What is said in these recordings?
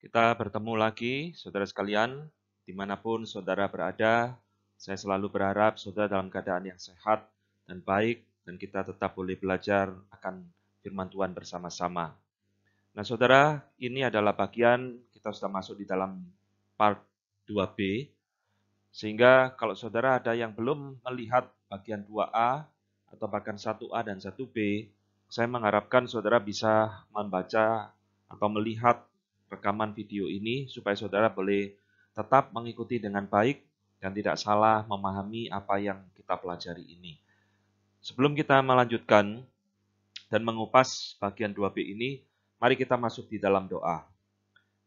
Kita bertemu lagi, saudara sekalian, dimanapun saudara berada. Saya selalu berharap saudara dalam keadaan yang sehat dan baik, dan kita tetap boleh belajar akan firman Tuhan bersama-sama. Nah saudara, ini adalah bagian kita sudah masuk di dalam part 2B, sehingga kalau saudara ada yang belum melihat bagian 2A, atau bahkan 1A dan 1B, saya mengharapkan saudara bisa membaca atau melihat rekaman video ini supaya saudara boleh tetap mengikuti dengan baik dan tidak salah memahami apa yang kita pelajari ini. Sebelum kita melanjutkan dan mengupas bagian 2b ini, mari kita masuk di dalam doa.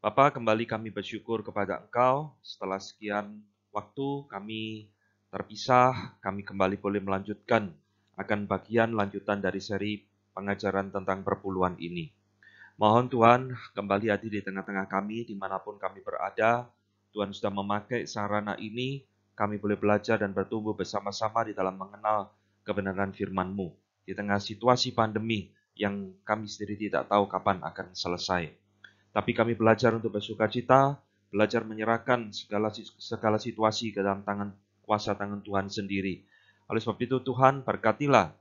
Bapa, kembali kami bersyukur kepada Engkau setelah sekian waktu kami terpisah, kami kembali boleh melanjutkan akan bagian lanjutan dari seri pengajaran tentang perpuluhan ini. Mohon Tuhan kembali hadir di tengah-tengah kami dimanapun kami berada. Tuhan sudah memakai sarana ini, kami boleh belajar dan bertumbuh bersama-sama di dalam mengenal kebenaran firman-Mu. Di tengah situasi pandemi yang kami sendiri tidak tahu kapan akan selesai. Tapi kami belajar untuk bersuka cita, belajar menyerahkan segala, segala situasi ke dalam tangan kuasa tangan Tuhan sendiri. Oleh sebab itu Tuhan berkatilah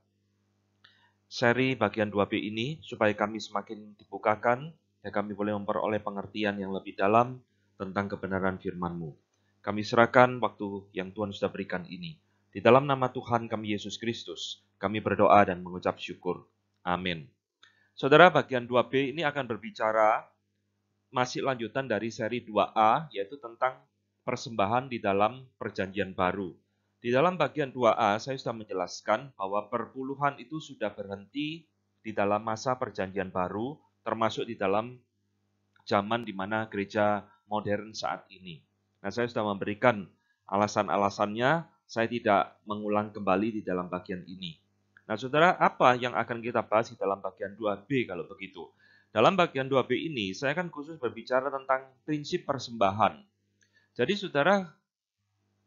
seri bagian 2B ini supaya kami semakin dibukakan dan kami boleh memperoleh pengertian yang lebih dalam tentang kebenaran firman-Mu. Kami serahkan waktu yang Tuhan sudah berikan ini. Di dalam nama Tuhan kami Yesus Kristus, kami berdoa dan mengucap syukur. Amin. Saudara, bagian 2B ini akan berbicara masih lanjutan dari seri 2A, yaitu tentang persembahan di dalam perjanjian baru. Di dalam bagian 2A saya sudah menjelaskan bahwa perpuluhan itu sudah berhenti di dalam masa perjanjian baru, termasuk di dalam zaman di mana gereja modern saat ini. Nah, saya sudah memberikan alasan-alasannya, saya tidak mengulang kembali di dalam bagian ini. Nah, saudara, apa yang akan kita bahas di dalam bagian 2B kalau begitu? Dalam bagian 2B ini, saya akan khusus berbicara tentang prinsip persembahan. Jadi, saudara,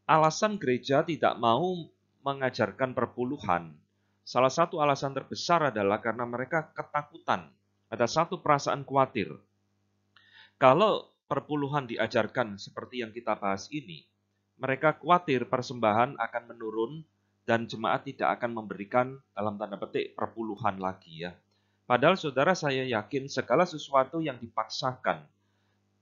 alasan gereja tidak mau mengajarkan perpuluhan, salah satu alasan terbesar adalah karena mereka ketakutan. Ada satu perasaan khawatir. Kalau perpuluhan diajarkan seperti yang kita bahas ini, mereka khawatir persembahan akan menurun dan jemaat tidak akan memberikan dalam tanda petik perpuluhan lagi ya. Padahal saudara saya yakin segala sesuatu yang dipaksakan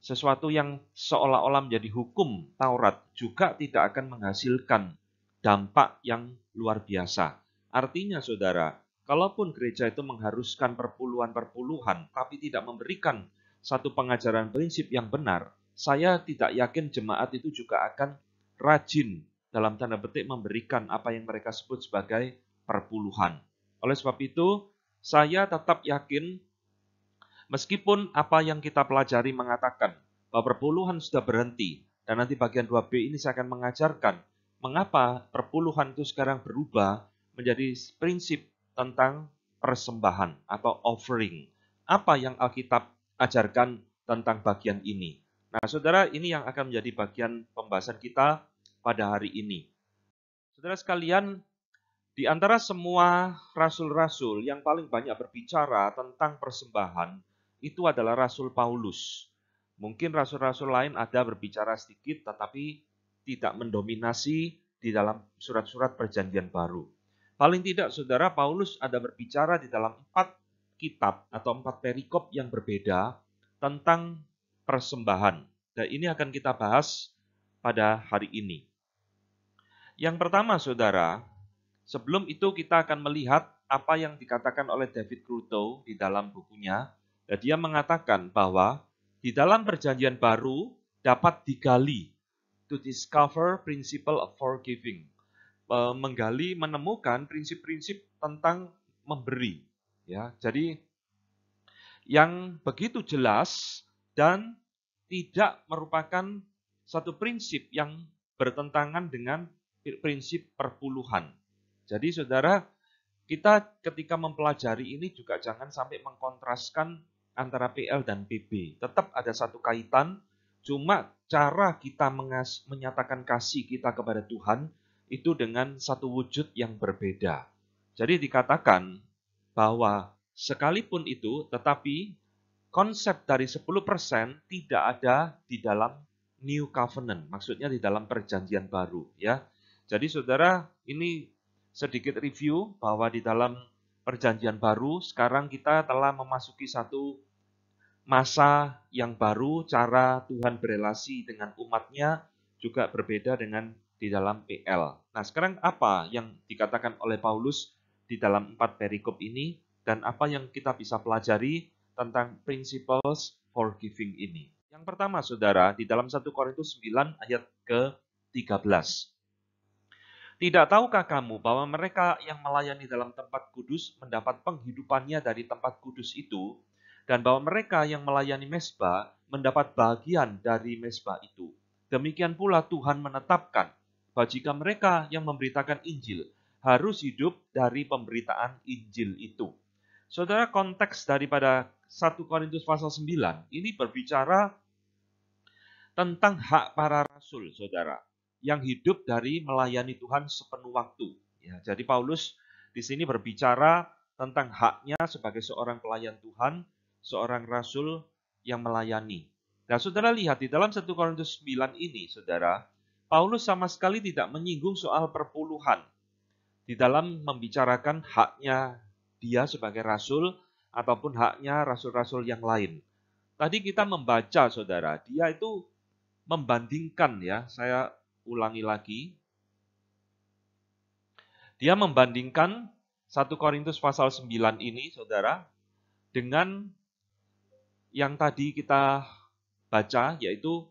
sesuatu yang seolah-olah menjadi hukum Taurat juga tidak akan menghasilkan dampak yang luar biasa. Artinya saudara, kalaupun gereja itu mengharuskan perpuluhan-perpuluhan tapi tidak memberikan satu pengajaran prinsip yang benar, saya tidak yakin jemaat itu juga akan rajin dalam tanda petik memberikan apa yang mereka sebut sebagai perpuluhan. Oleh sebab itu, saya tetap yakin Meskipun apa yang kita pelajari mengatakan bahwa perpuluhan sudah berhenti, dan nanti bagian 2b ini saya akan mengajarkan mengapa perpuluhan itu sekarang berubah menjadi prinsip tentang persembahan atau offering. Apa yang Alkitab ajarkan tentang bagian ini? Nah, saudara, ini yang akan menjadi bagian pembahasan kita pada hari ini. Saudara sekalian, di antara semua rasul-rasul yang paling banyak berbicara tentang persembahan, itu adalah Rasul Paulus. Mungkin rasul-rasul lain ada berbicara sedikit tetapi tidak mendominasi di dalam surat-surat perjanjian baru. Paling tidak saudara Paulus ada berbicara di dalam empat kitab atau empat perikop yang berbeda tentang persembahan. Dan ini akan kita bahas pada hari ini. Yang pertama saudara, sebelum itu kita akan melihat apa yang dikatakan oleh David Cruto di dalam bukunya dan dia mengatakan bahwa di dalam perjanjian baru dapat digali to discover principle of forgiving. Menggali, menemukan prinsip-prinsip tentang memberi. Ya, jadi yang begitu jelas dan tidak merupakan satu prinsip yang bertentangan dengan prinsip perpuluhan. Jadi saudara, kita ketika mempelajari ini juga jangan sampai mengkontraskan antara PL dan PB. Tetap ada satu kaitan, cuma cara kita mengas menyatakan kasih kita kepada Tuhan itu dengan satu wujud yang berbeda. Jadi dikatakan bahwa sekalipun itu, tetapi konsep dari 10% tidak ada di dalam New Covenant, maksudnya di dalam perjanjian baru. ya. Jadi saudara, ini sedikit review bahwa di dalam perjanjian baru, sekarang kita telah memasuki satu masa yang baru, cara Tuhan berelasi dengan umatnya juga berbeda dengan di dalam PL. Nah sekarang apa yang dikatakan oleh Paulus di dalam empat perikop ini dan apa yang kita bisa pelajari tentang principles for giving ini. Yang pertama saudara, di dalam 1 Korintus 9 ayat ke-13. Tidak tahukah kamu bahwa mereka yang melayani dalam tempat kudus mendapat penghidupannya dari tempat kudus itu, dan bahwa mereka yang melayani mesbah mendapat bagian dari mesbah itu. Demikian pula Tuhan menetapkan bahwa jika mereka yang memberitakan Injil harus hidup dari pemberitaan Injil itu. Saudara, konteks daripada 1 Korintus pasal 9 ini berbicara tentang hak para rasul, saudara yang hidup dari melayani Tuhan sepenuh waktu. Ya, jadi Paulus di sini berbicara tentang haknya sebagai seorang pelayan Tuhan, seorang rasul yang melayani. Nah, saudara lihat di dalam 1 Korintus 9 ini, saudara, Paulus sama sekali tidak menyinggung soal perpuluhan. Di dalam membicarakan haknya dia sebagai rasul ataupun haknya rasul-rasul yang lain. Tadi kita membaca, saudara, dia itu membandingkan ya, saya ulangi lagi. Dia membandingkan 1 Korintus pasal 9 ini, saudara, dengan yang tadi kita baca, yaitu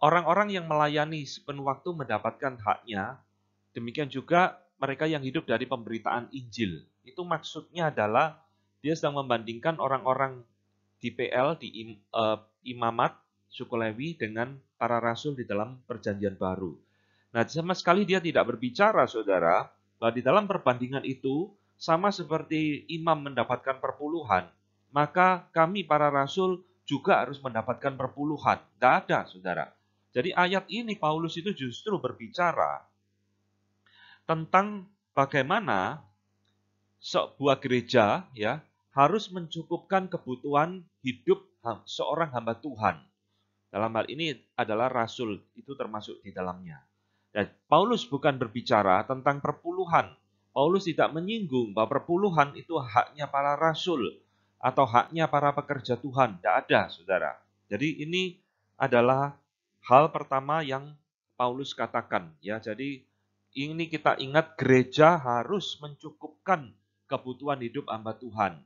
orang-orang yang melayani sepenuh waktu mendapatkan haknya, demikian juga mereka yang hidup dari pemberitaan Injil. Itu maksudnya adalah dia sedang membandingkan orang-orang di PL, di eh, imamat, suku Lewi dengan para rasul di dalam perjanjian baru. Nah, sama sekali dia tidak berbicara, saudara, bahwa di dalam perbandingan itu, sama seperti imam mendapatkan perpuluhan, maka kami para rasul juga harus mendapatkan perpuluhan. Tidak ada, saudara. Jadi ayat ini Paulus itu justru berbicara tentang bagaimana sebuah gereja ya harus mencukupkan kebutuhan hidup seorang hamba Tuhan. Dalam hal ini adalah rasul, itu termasuk di dalamnya. Dan Paulus bukan berbicara tentang perpuluhan. Paulus tidak menyinggung bahwa perpuluhan itu haknya para rasul atau haknya para pekerja Tuhan. Tidak ada, saudara. Jadi ini adalah hal pertama yang Paulus katakan. ya. Jadi ini kita ingat gereja harus mencukupkan kebutuhan hidup hamba Tuhan.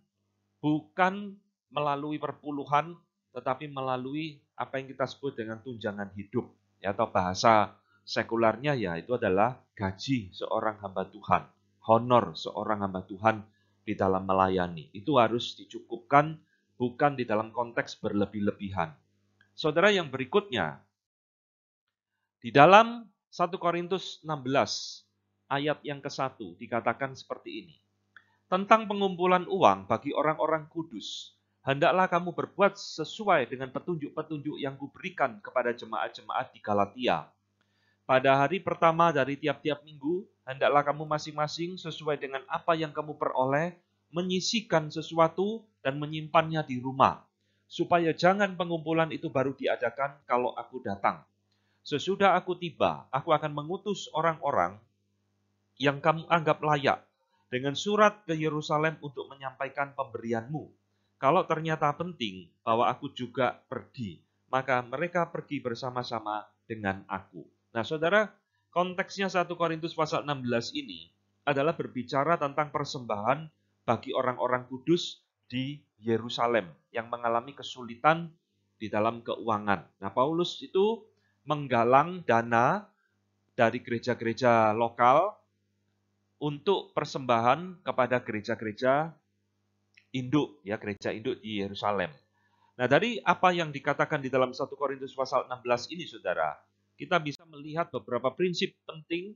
Bukan melalui perpuluhan, tetapi melalui apa yang kita sebut dengan tunjangan hidup ya, atau bahasa sekularnya ya itu adalah gaji seorang hamba Tuhan, honor seorang hamba Tuhan di dalam melayani. Itu harus dicukupkan bukan di dalam konteks berlebih-lebihan. Saudara yang berikutnya di dalam 1 Korintus 16 ayat yang ke-1 dikatakan seperti ini. Tentang pengumpulan uang bagi orang-orang kudus, hendaklah kamu berbuat sesuai dengan petunjuk-petunjuk yang kuberikan kepada jemaat-jemaat di Galatia. Pada hari pertama dari tiap-tiap minggu, hendaklah kamu masing-masing sesuai dengan apa yang kamu peroleh, menyisikan sesuatu dan menyimpannya di rumah, supaya jangan pengumpulan itu baru diadakan kalau aku datang. Sesudah aku tiba, aku akan mengutus orang-orang yang kamu anggap layak dengan surat ke Yerusalem untuk menyampaikan pemberianmu kalau ternyata penting bahwa aku juga pergi, maka mereka pergi bersama-sama dengan aku. Nah, saudara, konteksnya 1 Korintus pasal 16 ini adalah berbicara tentang persembahan bagi orang-orang kudus di Yerusalem yang mengalami kesulitan di dalam keuangan. Nah, Paulus itu menggalang dana dari gereja-gereja lokal untuk persembahan kepada gereja-gereja induk ya gereja induk di Yerusalem. Nah, dari apa yang dikatakan di dalam 1 Korintus pasal 16 ini Saudara, kita bisa melihat beberapa prinsip penting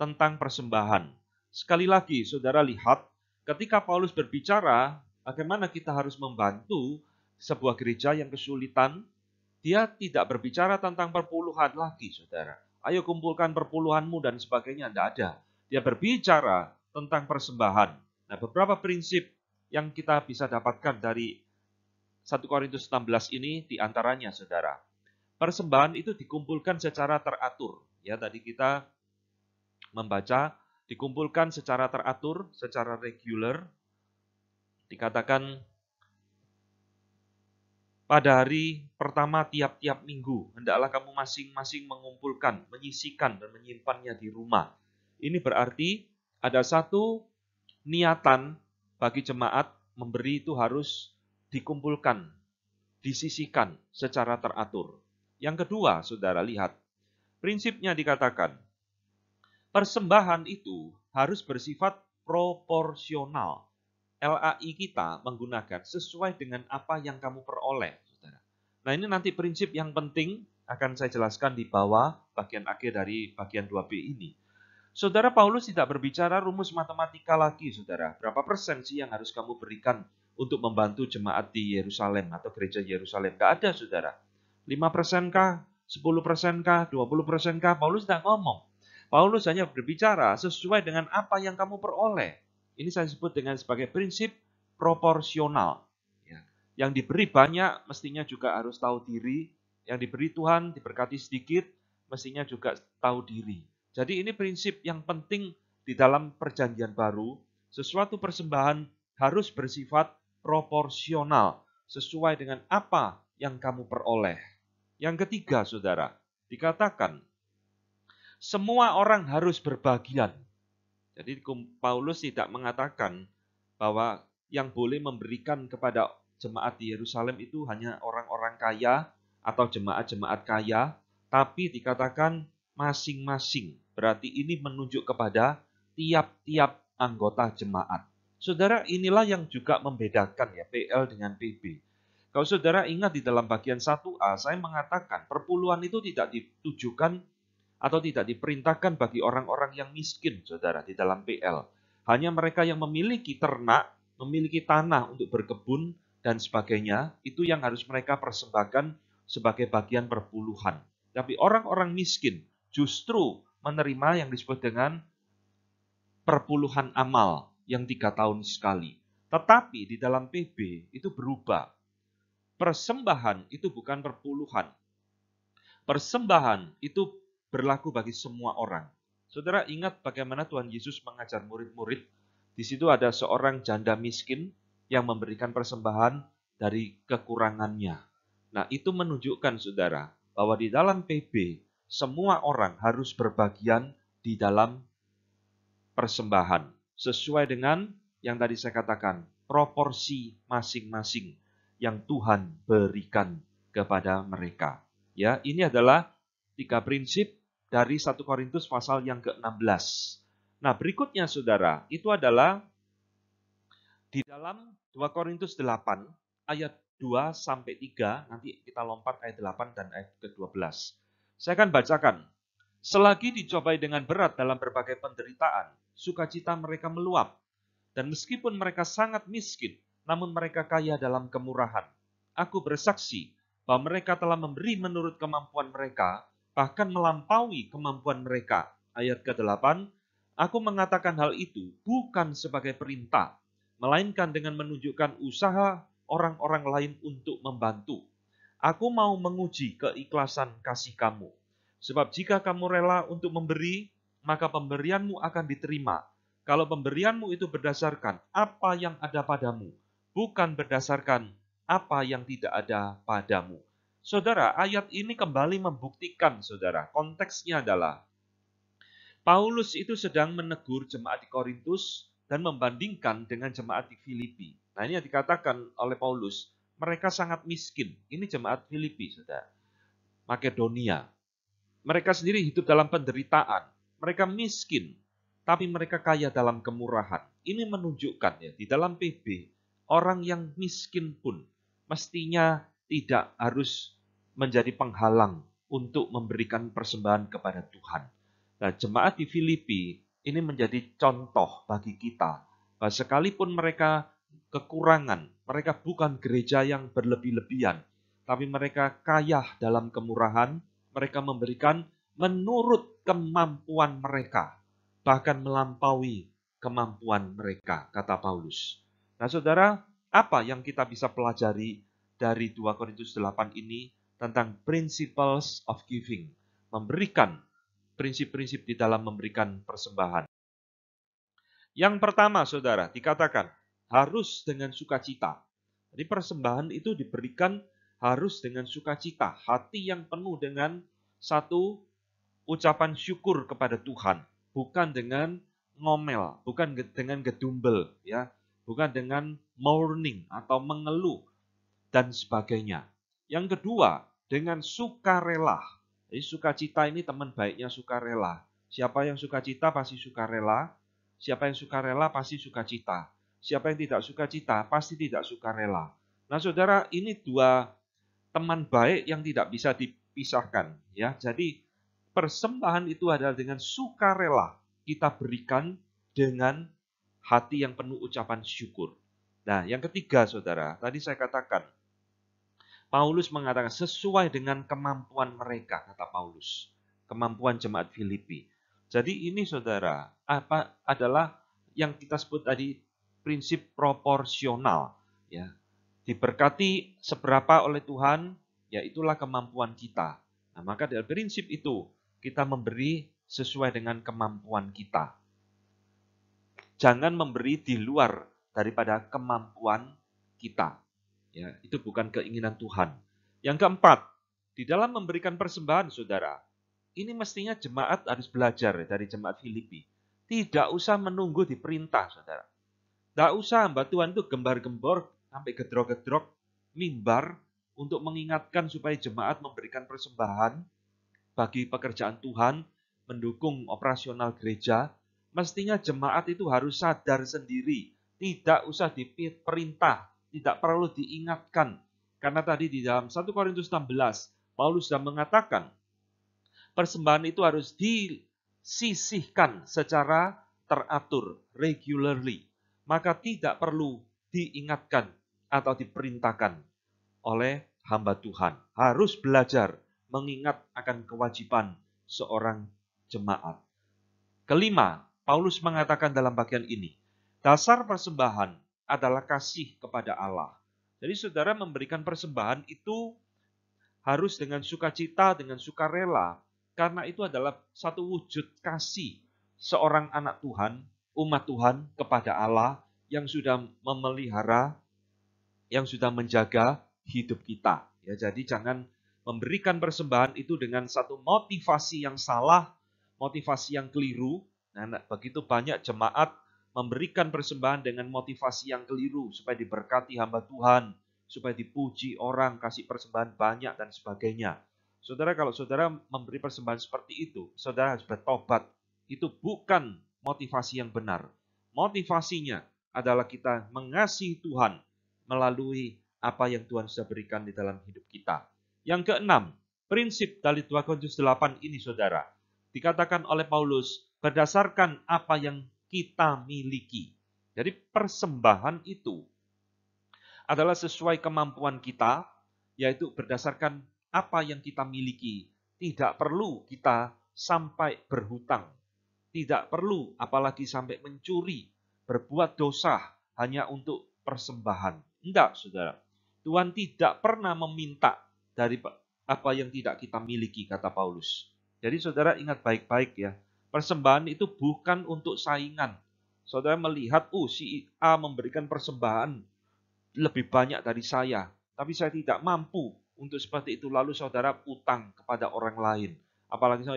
tentang persembahan. Sekali lagi Saudara lihat ketika Paulus berbicara bagaimana kita harus membantu sebuah gereja yang kesulitan, dia tidak berbicara tentang perpuluhan lagi Saudara. Ayo kumpulkan perpuluhanmu dan sebagainya, tidak ada. Dia berbicara tentang persembahan. Nah, beberapa prinsip yang kita bisa dapatkan dari 1 Korintus 16 ini diantaranya, saudara. Persembahan itu dikumpulkan secara teratur. Ya, tadi kita membaca dikumpulkan secara teratur, secara regular, Dikatakan pada hari pertama tiap-tiap minggu, hendaklah kamu masing-masing mengumpulkan, menyisikan, dan menyimpannya di rumah. Ini berarti ada satu niatan bagi jemaat memberi itu harus dikumpulkan, disisikan secara teratur. Yang kedua, saudara lihat, prinsipnya dikatakan, persembahan itu harus bersifat proporsional. LAI kita menggunakan sesuai dengan apa yang kamu peroleh. Saudara. Nah ini nanti prinsip yang penting akan saya jelaskan di bawah bagian akhir dari bagian 2B ini. Saudara Paulus tidak berbicara rumus matematika lagi, saudara. Berapa persen sih yang harus kamu berikan untuk membantu jemaat di Yerusalem atau gereja Yerusalem? Tidak ada, saudara. 5 persen kah? 10 persen kah? 20 persen kah? Paulus tidak ngomong. Paulus hanya berbicara sesuai dengan apa yang kamu peroleh. Ini saya sebut dengan sebagai prinsip proporsional. Ya. Yang diberi banyak mestinya juga harus tahu diri. Yang diberi Tuhan diberkati sedikit mestinya juga tahu diri. Jadi ini prinsip yang penting di dalam perjanjian baru. Sesuatu persembahan harus bersifat proporsional sesuai dengan apa yang kamu peroleh. Yang ketiga, saudara, dikatakan semua orang harus berbagian. Jadi Paulus tidak mengatakan bahwa yang boleh memberikan kepada jemaat di Yerusalem itu hanya orang-orang kaya atau jemaat-jemaat kaya, tapi dikatakan masing-masing Berarti ini menunjuk kepada tiap-tiap anggota jemaat. Saudara, inilah yang juga membedakan ya PL dengan PB. Kalau saudara ingat di dalam bagian 1A, saya mengatakan perpuluhan itu tidak ditujukan atau tidak diperintahkan bagi orang-orang yang miskin, saudara, di dalam PL. Hanya mereka yang memiliki ternak, memiliki tanah untuk berkebun, dan sebagainya, itu yang harus mereka persembahkan sebagai bagian perpuluhan. Tapi orang-orang miskin justru menerima yang disebut dengan perpuluhan amal yang tiga tahun sekali. Tetapi di dalam PB itu berubah. Persembahan itu bukan perpuluhan. Persembahan itu berlaku bagi semua orang. Saudara ingat bagaimana Tuhan Yesus mengajar murid-murid. Di situ ada seorang janda miskin yang memberikan persembahan dari kekurangannya. Nah, itu menunjukkan saudara bahwa di dalam PB semua orang harus berbagian di dalam persembahan sesuai dengan yang tadi saya katakan, proporsi masing-masing yang Tuhan berikan kepada mereka. Ya, ini adalah tiga prinsip dari 1 Korintus pasal yang ke-16. Nah, berikutnya Saudara, itu adalah di dalam 2 Korintus 8 ayat 2 sampai 3, nanti kita lompat ayat 8 dan ayat ke-12. Saya akan bacakan. Selagi dicobai dengan berat dalam berbagai penderitaan, sukacita mereka meluap. Dan meskipun mereka sangat miskin, namun mereka kaya dalam kemurahan. Aku bersaksi bahwa mereka telah memberi menurut kemampuan mereka, bahkan melampaui kemampuan mereka. Ayat ke-8, aku mengatakan hal itu bukan sebagai perintah, melainkan dengan menunjukkan usaha orang-orang lain untuk membantu. Aku mau menguji keikhlasan kasih kamu. Sebab jika kamu rela untuk memberi, maka pemberianmu akan diterima. Kalau pemberianmu itu berdasarkan apa yang ada padamu, bukan berdasarkan apa yang tidak ada padamu. Saudara, ayat ini kembali membuktikan, saudara, konteksnya adalah Paulus itu sedang menegur jemaat di Korintus dan membandingkan dengan jemaat di Filipi. Nah ini yang dikatakan oleh Paulus, mereka sangat miskin. Ini jemaat Filipi, saudara. Makedonia. Mereka sendiri hidup dalam penderitaan. Mereka miskin, tapi mereka kaya dalam kemurahan. Ini menunjukkan ya, di dalam PB, orang yang miskin pun mestinya tidak harus menjadi penghalang untuk memberikan persembahan kepada Tuhan. Nah, jemaat di Filipi ini menjadi contoh bagi kita bahwa sekalipun mereka kekurangan. Mereka bukan gereja yang berlebih-lebihan, tapi mereka kaya dalam kemurahan. Mereka memberikan menurut kemampuan mereka, bahkan melampaui kemampuan mereka, kata Paulus. Nah, saudara, apa yang kita bisa pelajari dari 2 Korintus 8 ini tentang principles of giving, memberikan prinsip-prinsip di dalam memberikan persembahan. Yang pertama, saudara, dikatakan harus dengan sukacita. Jadi persembahan itu diberikan harus dengan sukacita, hati yang penuh dengan satu ucapan syukur kepada Tuhan, bukan dengan ngomel, bukan dengan gedumbel, ya, bukan dengan mourning atau mengeluh dan sebagainya. Yang kedua, dengan sukarela. Jadi sukacita ini teman baiknya sukarela. Siapa yang sukacita pasti sukarela, siapa yang sukarela pasti sukacita. Siapa yang tidak suka cita pasti tidak suka rela. Nah, Saudara, ini dua teman baik yang tidak bisa dipisahkan, ya. Jadi persembahan itu adalah dengan suka rela kita berikan dengan hati yang penuh ucapan syukur. Nah, yang ketiga Saudara, tadi saya katakan Paulus mengatakan sesuai dengan kemampuan mereka, kata Paulus. Kemampuan jemaat Filipi. Jadi ini Saudara, apa adalah yang kita sebut tadi prinsip proporsional ya. Diberkati seberapa oleh Tuhan, ya itulah kemampuan kita. Nah, maka dari prinsip itu kita memberi sesuai dengan kemampuan kita. Jangan memberi di luar daripada kemampuan kita. Ya, itu bukan keinginan Tuhan. Yang keempat, di dalam memberikan persembahan, saudara, ini mestinya jemaat harus belajar dari jemaat Filipi. Tidak usah menunggu diperintah, saudara. Tidak usah mbak Tuhan itu gembar-gembor sampai gedrok-gedrok mimbar untuk mengingatkan supaya jemaat memberikan persembahan bagi pekerjaan Tuhan, mendukung operasional gereja. Mestinya jemaat itu harus sadar sendiri, tidak usah diperintah, tidak perlu diingatkan. Karena tadi di dalam 1 Korintus 16, Paulus sudah mengatakan, persembahan itu harus disisihkan secara teratur, regularly maka tidak perlu diingatkan atau diperintahkan oleh hamba Tuhan. Harus belajar mengingat akan kewajiban seorang jemaat. Kelima, Paulus mengatakan dalam bagian ini, dasar persembahan adalah kasih kepada Allah. Jadi saudara memberikan persembahan itu harus dengan sukacita, dengan sukarela, karena itu adalah satu wujud kasih seorang anak Tuhan umat Tuhan kepada Allah yang sudah memelihara, yang sudah menjaga hidup kita. Ya, jadi jangan memberikan persembahan itu dengan satu motivasi yang salah, motivasi yang keliru. Nah, nah, begitu banyak jemaat memberikan persembahan dengan motivasi yang keliru supaya diberkati hamba Tuhan, supaya dipuji orang, kasih persembahan banyak dan sebagainya. Saudara, kalau saudara memberi persembahan seperti itu, saudara harus bertobat. Itu bukan motivasi yang benar. Motivasinya adalah kita mengasihi Tuhan melalui apa yang Tuhan sudah berikan di dalam hidup kita. Yang keenam, prinsip dari 2 Korintus 8 ini saudara, dikatakan oleh Paulus berdasarkan apa yang kita miliki. Jadi persembahan itu adalah sesuai kemampuan kita, yaitu berdasarkan apa yang kita miliki. Tidak perlu kita sampai berhutang tidak perlu apalagi sampai mencuri, berbuat dosa hanya untuk persembahan. Enggak, saudara. Tuhan tidak pernah meminta dari apa yang tidak kita miliki, kata Paulus. Jadi saudara ingat baik-baik ya, persembahan itu bukan untuk saingan. Saudara melihat, oh si A memberikan persembahan lebih banyak dari saya, tapi saya tidak mampu untuk seperti itu. Lalu saudara utang kepada orang lain. Apalagi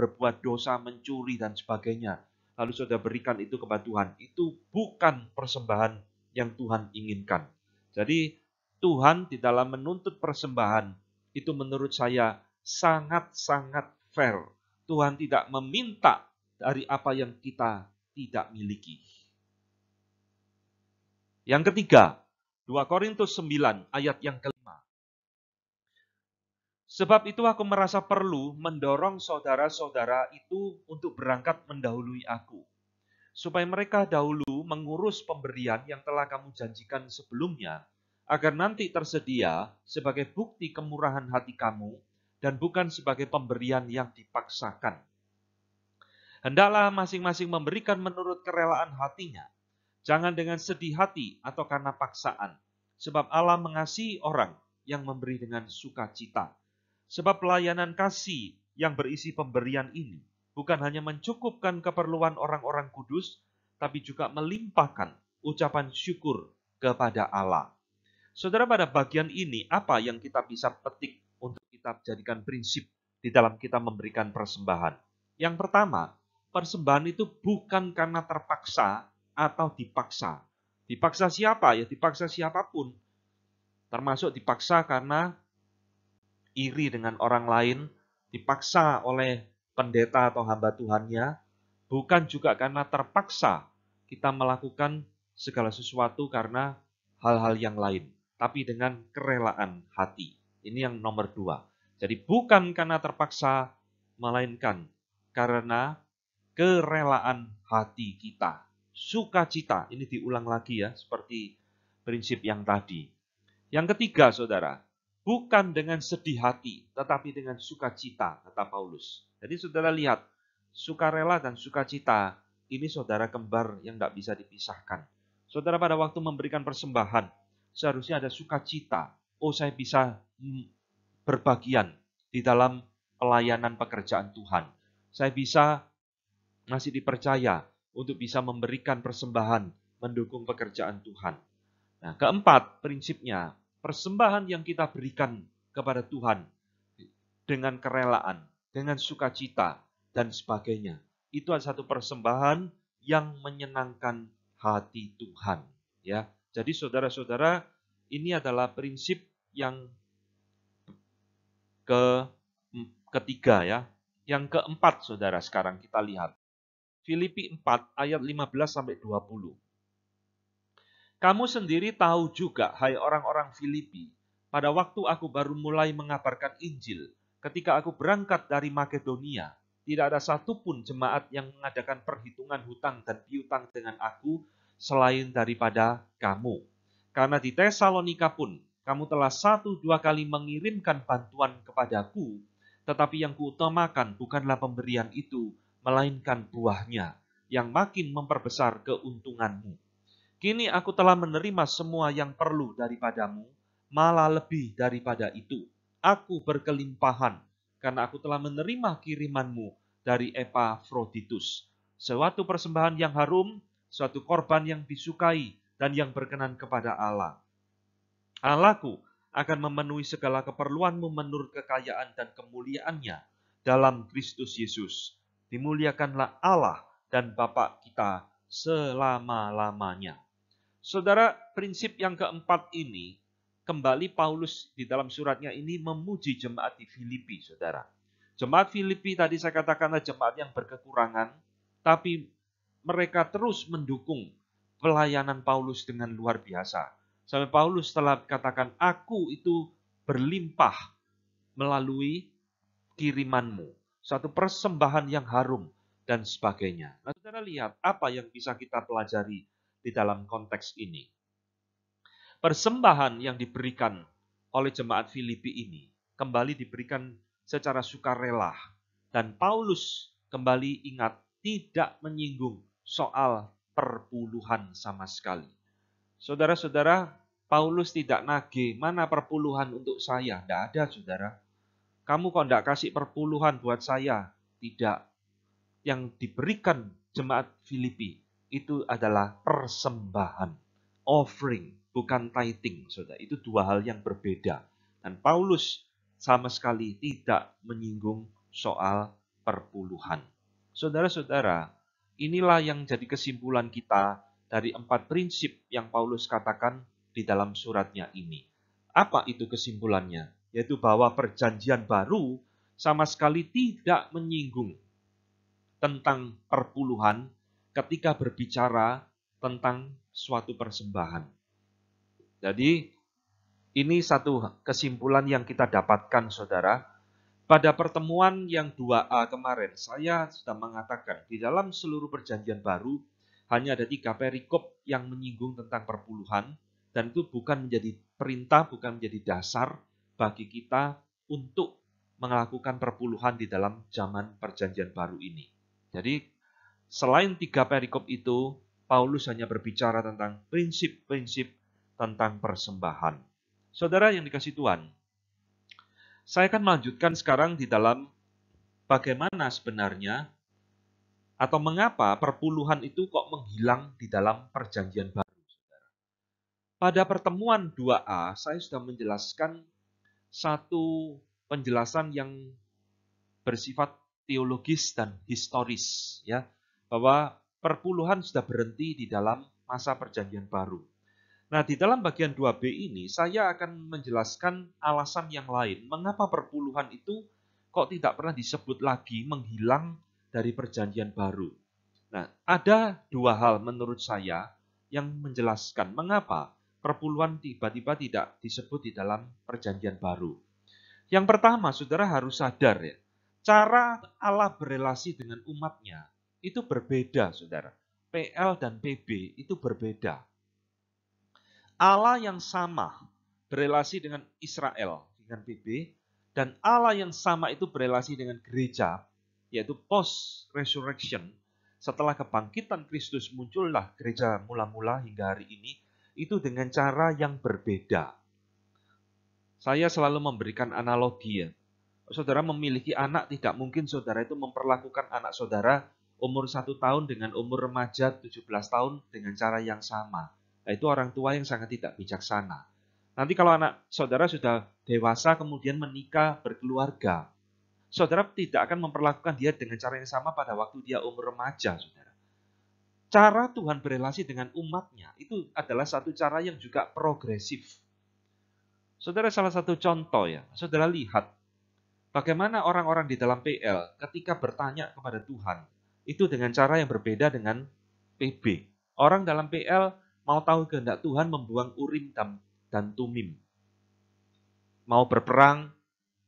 berbuat dosa, mencuri, dan sebagainya. Lalu sudah berikan itu kepada Tuhan. Itu bukan persembahan yang Tuhan inginkan. Jadi Tuhan di dalam menuntut persembahan itu menurut saya sangat-sangat fair. Tuhan tidak meminta dari apa yang kita tidak miliki. Yang ketiga, 2 Korintus 9 ayat yang ke Sebab itu aku merasa perlu mendorong saudara-saudara itu untuk berangkat mendahului aku. Supaya mereka dahulu mengurus pemberian yang telah kamu janjikan sebelumnya, agar nanti tersedia sebagai bukti kemurahan hati kamu dan bukan sebagai pemberian yang dipaksakan. Hendaklah masing-masing memberikan menurut kerelaan hatinya, jangan dengan sedih hati atau karena paksaan, sebab Allah mengasihi orang yang memberi dengan sukacita. Sebab pelayanan kasih yang berisi pemberian ini bukan hanya mencukupkan keperluan orang-orang kudus, tapi juga melimpahkan ucapan syukur kepada Allah. Saudara, pada bagian ini, apa yang kita bisa petik untuk kita jadikan prinsip di dalam kita memberikan persembahan? Yang pertama, persembahan itu bukan karena terpaksa atau dipaksa. Dipaksa siapa? Ya dipaksa siapapun. Termasuk dipaksa karena iri dengan orang lain, dipaksa oleh pendeta atau hamba Tuhannya, bukan juga karena terpaksa kita melakukan segala sesuatu karena hal-hal yang lain, tapi dengan kerelaan hati. Ini yang nomor dua. Jadi bukan karena terpaksa, melainkan karena kerelaan hati kita. Sukacita, ini diulang lagi ya, seperti prinsip yang tadi. Yang ketiga, saudara, bukan dengan sedih hati, tetapi dengan sukacita, kata Paulus. Jadi saudara lihat, sukarela dan sukacita ini saudara kembar yang tidak bisa dipisahkan. Saudara pada waktu memberikan persembahan, seharusnya ada sukacita. Oh saya bisa hmm, berbagian di dalam pelayanan pekerjaan Tuhan. Saya bisa masih dipercaya untuk bisa memberikan persembahan mendukung pekerjaan Tuhan. Nah, keempat prinsipnya persembahan yang kita berikan kepada Tuhan dengan kerelaan, dengan sukacita, dan sebagainya. Itu adalah satu persembahan yang menyenangkan hati Tuhan. Ya, Jadi saudara-saudara, ini adalah prinsip yang ke ketiga ya. Yang keempat saudara sekarang kita lihat. Filipi 4 ayat 15 sampai 20. Kamu sendiri tahu juga, hai orang-orang Filipi, pada waktu aku baru mulai mengabarkan Injil, ketika aku berangkat dari Makedonia, tidak ada satupun jemaat yang mengadakan perhitungan hutang dan piutang dengan aku selain daripada kamu. Karena di Tesalonika pun, kamu telah satu dua kali mengirimkan bantuan kepadaku, tetapi yang kuutamakan bukanlah pemberian itu, melainkan buahnya, yang makin memperbesar keuntunganmu. Kini aku telah menerima semua yang perlu daripadamu, malah lebih daripada itu. Aku berkelimpahan karena aku telah menerima kirimanmu dari Epafroditus. Suatu persembahan yang harum, suatu korban yang disukai dan yang berkenan kepada Allah. Allahku akan memenuhi segala keperluanmu menurut kekayaan dan kemuliaannya dalam Kristus Yesus. Dimuliakanlah Allah dan Bapa kita selama-lamanya. Saudara, prinsip yang keempat ini kembali Paulus di dalam suratnya ini memuji jemaat di Filipi, saudara. Jemaat Filipi tadi saya katakanlah jemaat yang berkekurangan, tapi mereka terus mendukung pelayanan Paulus dengan luar biasa. Sampai Paulus telah katakan, aku itu berlimpah melalui kirimanmu. Satu persembahan yang harum dan sebagainya. Nah, saudara lihat apa yang bisa kita pelajari di dalam konteks ini. Persembahan yang diberikan oleh jemaat Filipi ini kembali diberikan secara sukarela dan Paulus kembali ingat tidak menyinggung soal perpuluhan sama sekali. Saudara-saudara, Paulus tidak nagih, mana perpuluhan untuk saya? Tidak ada, saudara. Kamu kok tidak kasih perpuluhan buat saya? Tidak. Yang diberikan jemaat Filipi itu adalah persembahan, offering, bukan tithing, saudara. Itu dua hal yang berbeda. Dan Paulus sama sekali tidak menyinggung soal perpuluhan. Saudara-saudara, inilah yang jadi kesimpulan kita dari empat prinsip yang Paulus katakan di dalam suratnya ini. Apa itu kesimpulannya? Yaitu bahwa perjanjian baru sama sekali tidak menyinggung tentang perpuluhan ketika berbicara tentang suatu persembahan. Jadi, ini satu kesimpulan yang kita dapatkan, saudara. Pada pertemuan yang 2A kemarin, saya sudah mengatakan di dalam seluruh perjanjian baru, hanya ada tiga perikop yang menyinggung tentang perpuluhan, dan itu bukan menjadi perintah, bukan menjadi dasar bagi kita untuk melakukan perpuluhan di dalam zaman perjanjian baru ini. Jadi Selain tiga perikop itu, Paulus hanya berbicara tentang prinsip-prinsip tentang persembahan. Saudara yang dikasih Tuhan, saya akan melanjutkan sekarang di dalam bagaimana sebenarnya atau mengapa perpuluhan itu kok menghilang di dalam perjanjian baru. Saudara. Pada pertemuan 2A, saya sudah menjelaskan satu penjelasan yang bersifat teologis dan historis. ya bahwa perpuluhan sudah berhenti di dalam masa perjanjian baru. Nah, di dalam bagian 2B ini saya akan menjelaskan alasan yang lain mengapa perpuluhan itu kok tidak pernah disebut lagi menghilang dari perjanjian baru. Nah, ada dua hal menurut saya yang menjelaskan mengapa perpuluhan tiba-tiba tidak disebut di dalam perjanjian baru. Yang pertama, saudara harus sadar ya, cara Allah berrelasi dengan umatnya itu berbeda, saudara. PL dan PB itu berbeda. Allah yang sama berelasi dengan Israel, dengan PB, dan Allah yang sama itu berelasi dengan gereja, yaitu post-resurrection. Setelah kebangkitan Kristus muncullah gereja mula-mula hingga hari ini, itu dengan cara yang berbeda. Saya selalu memberikan analogi ya. Saudara memiliki anak, tidak mungkin saudara itu memperlakukan anak saudara umur satu tahun dengan umur remaja 17 tahun dengan cara yang sama. Nah, itu orang tua yang sangat tidak bijaksana. Nanti kalau anak saudara sudah dewasa kemudian menikah berkeluarga, saudara tidak akan memperlakukan dia dengan cara yang sama pada waktu dia umur remaja, saudara. Cara Tuhan berrelasi dengan umatnya itu adalah satu cara yang juga progresif. Saudara salah satu contoh ya, saudara lihat bagaimana orang-orang di dalam PL ketika bertanya kepada Tuhan, itu dengan cara yang berbeda dengan PB. Orang dalam PL mau tahu kehendak Tuhan membuang urim dan tumim. Mau berperang,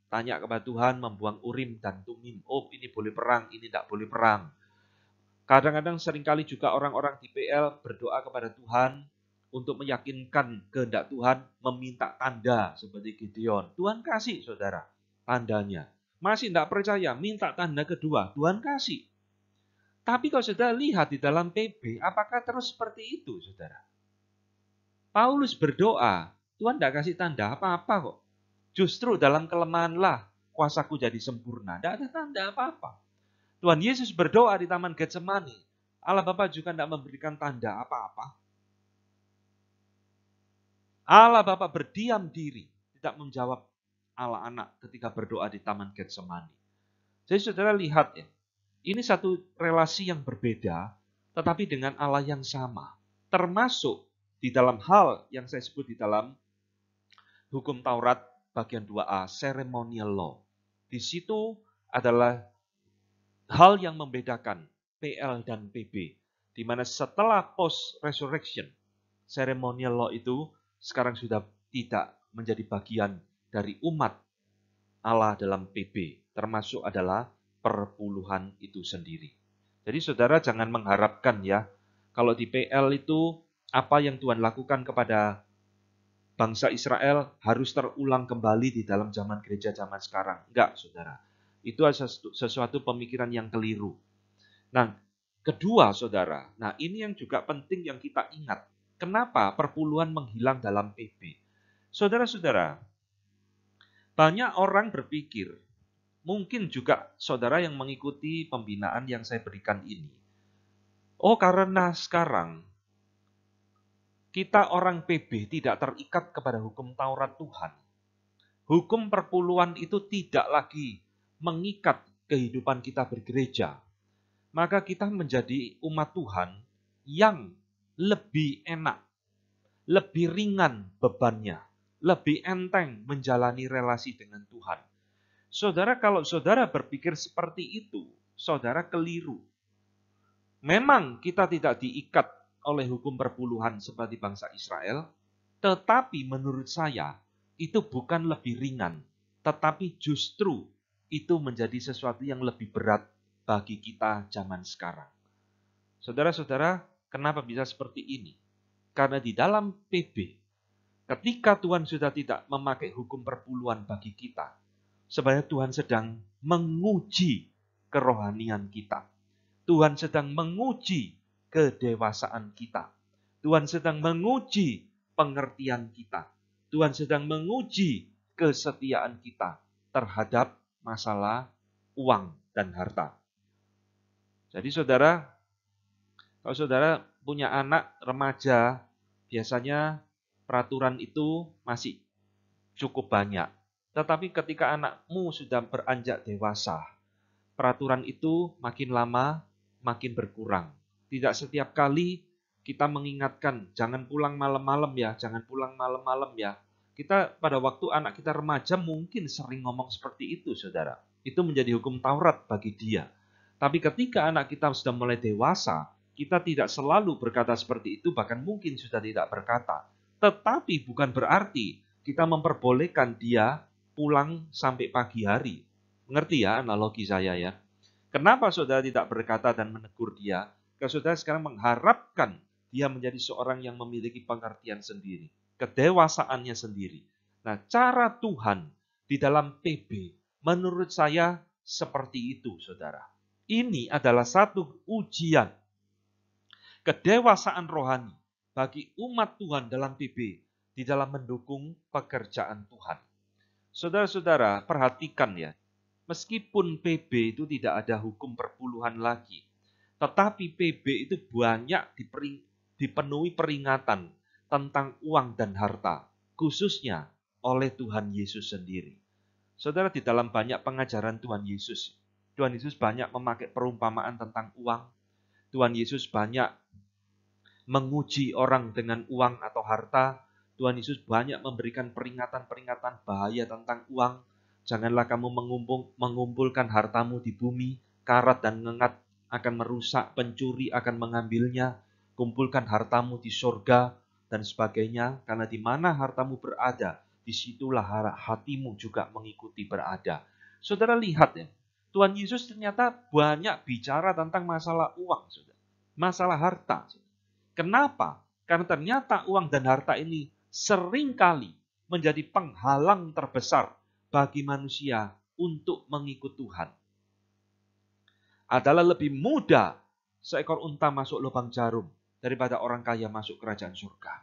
tanya kepada Tuhan membuang urim dan tumim. Oh, ini boleh perang, ini tidak boleh perang. Kadang-kadang seringkali juga orang-orang di PL berdoa kepada Tuhan untuk meyakinkan kehendak Tuhan meminta tanda seperti Gideon. Tuhan kasih, saudara, tandanya. Masih tidak percaya, minta tanda kedua, Tuhan kasih. Tapi kalau sudah lihat di dalam PB, apakah terus seperti itu, saudara? Paulus berdoa, Tuhan tidak kasih tanda apa-apa kok. Justru dalam kelemahanlah kuasaku jadi sempurna. Tidak ada tanda apa-apa. Tuhan Yesus berdoa di Taman Getsemani. Allah Bapa juga tidak memberikan tanda apa-apa. Allah Bapa berdiam diri, tidak menjawab Allah anak ketika berdoa di Taman Getsemani. Jadi saudara lihat ya, ini satu relasi yang berbeda, tetapi dengan Allah yang sama. Termasuk di dalam hal yang saya sebut di dalam hukum Taurat bagian 2a, ceremonial law. Di situ adalah hal yang membedakan PL dan PB. Di mana setelah post resurrection, ceremonial law itu sekarang sudah tidak menjadi bagian dari umat Allah dalam PB. Termasuk adalah perpuluhan itu sendiri. Jadi saudara jangan mengharapkan ya, kalau di PL itu apa yang Tuhan lakukan kepada bangsa Israel harus terulang kembali di dalam zaman gereja zaman sekarang. Enggak, saudara. Itu sesuatu pemikiran yang keliru. Nah, kedua, saudara. Nah, ini yang juga penting yang kita ingat. Kenapa perpuluhan menghilang dalam PB? Saudara-saudara, banyak orang berpikir mungkin juga saudara yang mengikuti pembinaan yang saya berikan ini. Oh, karena sekarang kita orang PB tidak terikat kepada hukum Taurat Tuhan. Hukum perpuluhan itu tidak lagi mengikat kehidupan kita bergereja. Maka kita menjadi umat Tuhan yang lebih enak, lebih ringan bebannya, lebih enteng menjalani relasi dengan Tuhan Saudara, kalau saudara berpikir seperti itu, saudara keliru. Memang kita tidak diikat oleh hukum perpuluhan seperti bangsa Israel, tetapi menurut saya itu bukan lebih ringan, tetapi justru itu menjadi sesuatu yang lebih berat bagi kita zaman sekarang. Saudara-saudara, kenapa bisa seperti ini? Karena di dalam PB, ketika Tuhan sudah tidak memakai hukum perpuluhan bagi kita, Sebenarnya Tuhan sedang menguji kerohanian kita. Tuhan sedang menguji kedewasaan kita. Tuhan sedang menguji pengertian kita. Tuhan sedang menguji kesetiaan kita terhadap masalah uang dan harta. Jadi saudara, kalau saudara punya anak remaja, biasanya peraturan itu masih cukup banyak. Tetapi ketika anakmu sudah beranjak dewasa, peraturan itu makin lama makin berkurang. Tidak setiap kali kita mengingatkan, jangan pulang malam-malam ya, jangan pulang malam-malam ya. Kita pada waktu anak kita remaja mungkin sering ngomong seperti itu, saudara. Itu menjadi hukum Taurat bagi dia. Tapi ketika anak kita sudah mulai dewasa, kita tidak selalu berkata seperti itu, bahkan mungkin sudah tidak berkata. Tetapi bukan berarti kita memperbolehkan dia pulang sampai pagi hari. mengerti ya analogi saya ya. Kenapa saudara tidak berkata dan menegur dia? Karena saudara sekarang mengharapkan dia menjadi seorang yang memiliki pengertian sendiri. Kedewasaannya sendiri. Nah cara Tuhan di dalam PB menurut saya seperti itu saudara. Ini adalah satu ujian. Kedewasaan rohani bagi umat Tuhan dalam PB di dalam mendukung pekerjaan Tuhan. Saudara-saudara, perhatikan ya. Meskipun PB itu tidak ada hukum perpuluhan lagi, tetapi PB itu banyak dipenuhi peringatan tentang uang dan harta, khususnya oleh Tuhan Yesus sendiri. Saudara, di dalam banyak pengajaran Tuhan Yesus, Tuhan Yesus banyak memakai perumpamaan tentang uang. Tuhan Yesus banyak menguji orang dengan uang atau harta. Tuhan Yesus banyak memberikan peringatan-peringatan bahaya tentang uang. Janganlah kamu mengumpulkan hartamu di bumi, karat dan ngengat akan merusak, pencuri akan mengambilnya, kumpulkan hartamu di sorga, dan sebagainya. Karena di mana hartamu berada, disitulah hatimu juga mengikuti berada. Saudara lihat ya, Tuhan Yesus ternyata banyak bicara tentang masalah uang, masalah harta. Kenapa? Karena ternyata uang dan harta ini seringkali menjadi penghalang terbesar bagi manusia untuk mengikut Tuhan. Adalah lebih mudah seekor unta masuk lubang jarum daripada orang kaya masuk kerajaan surga.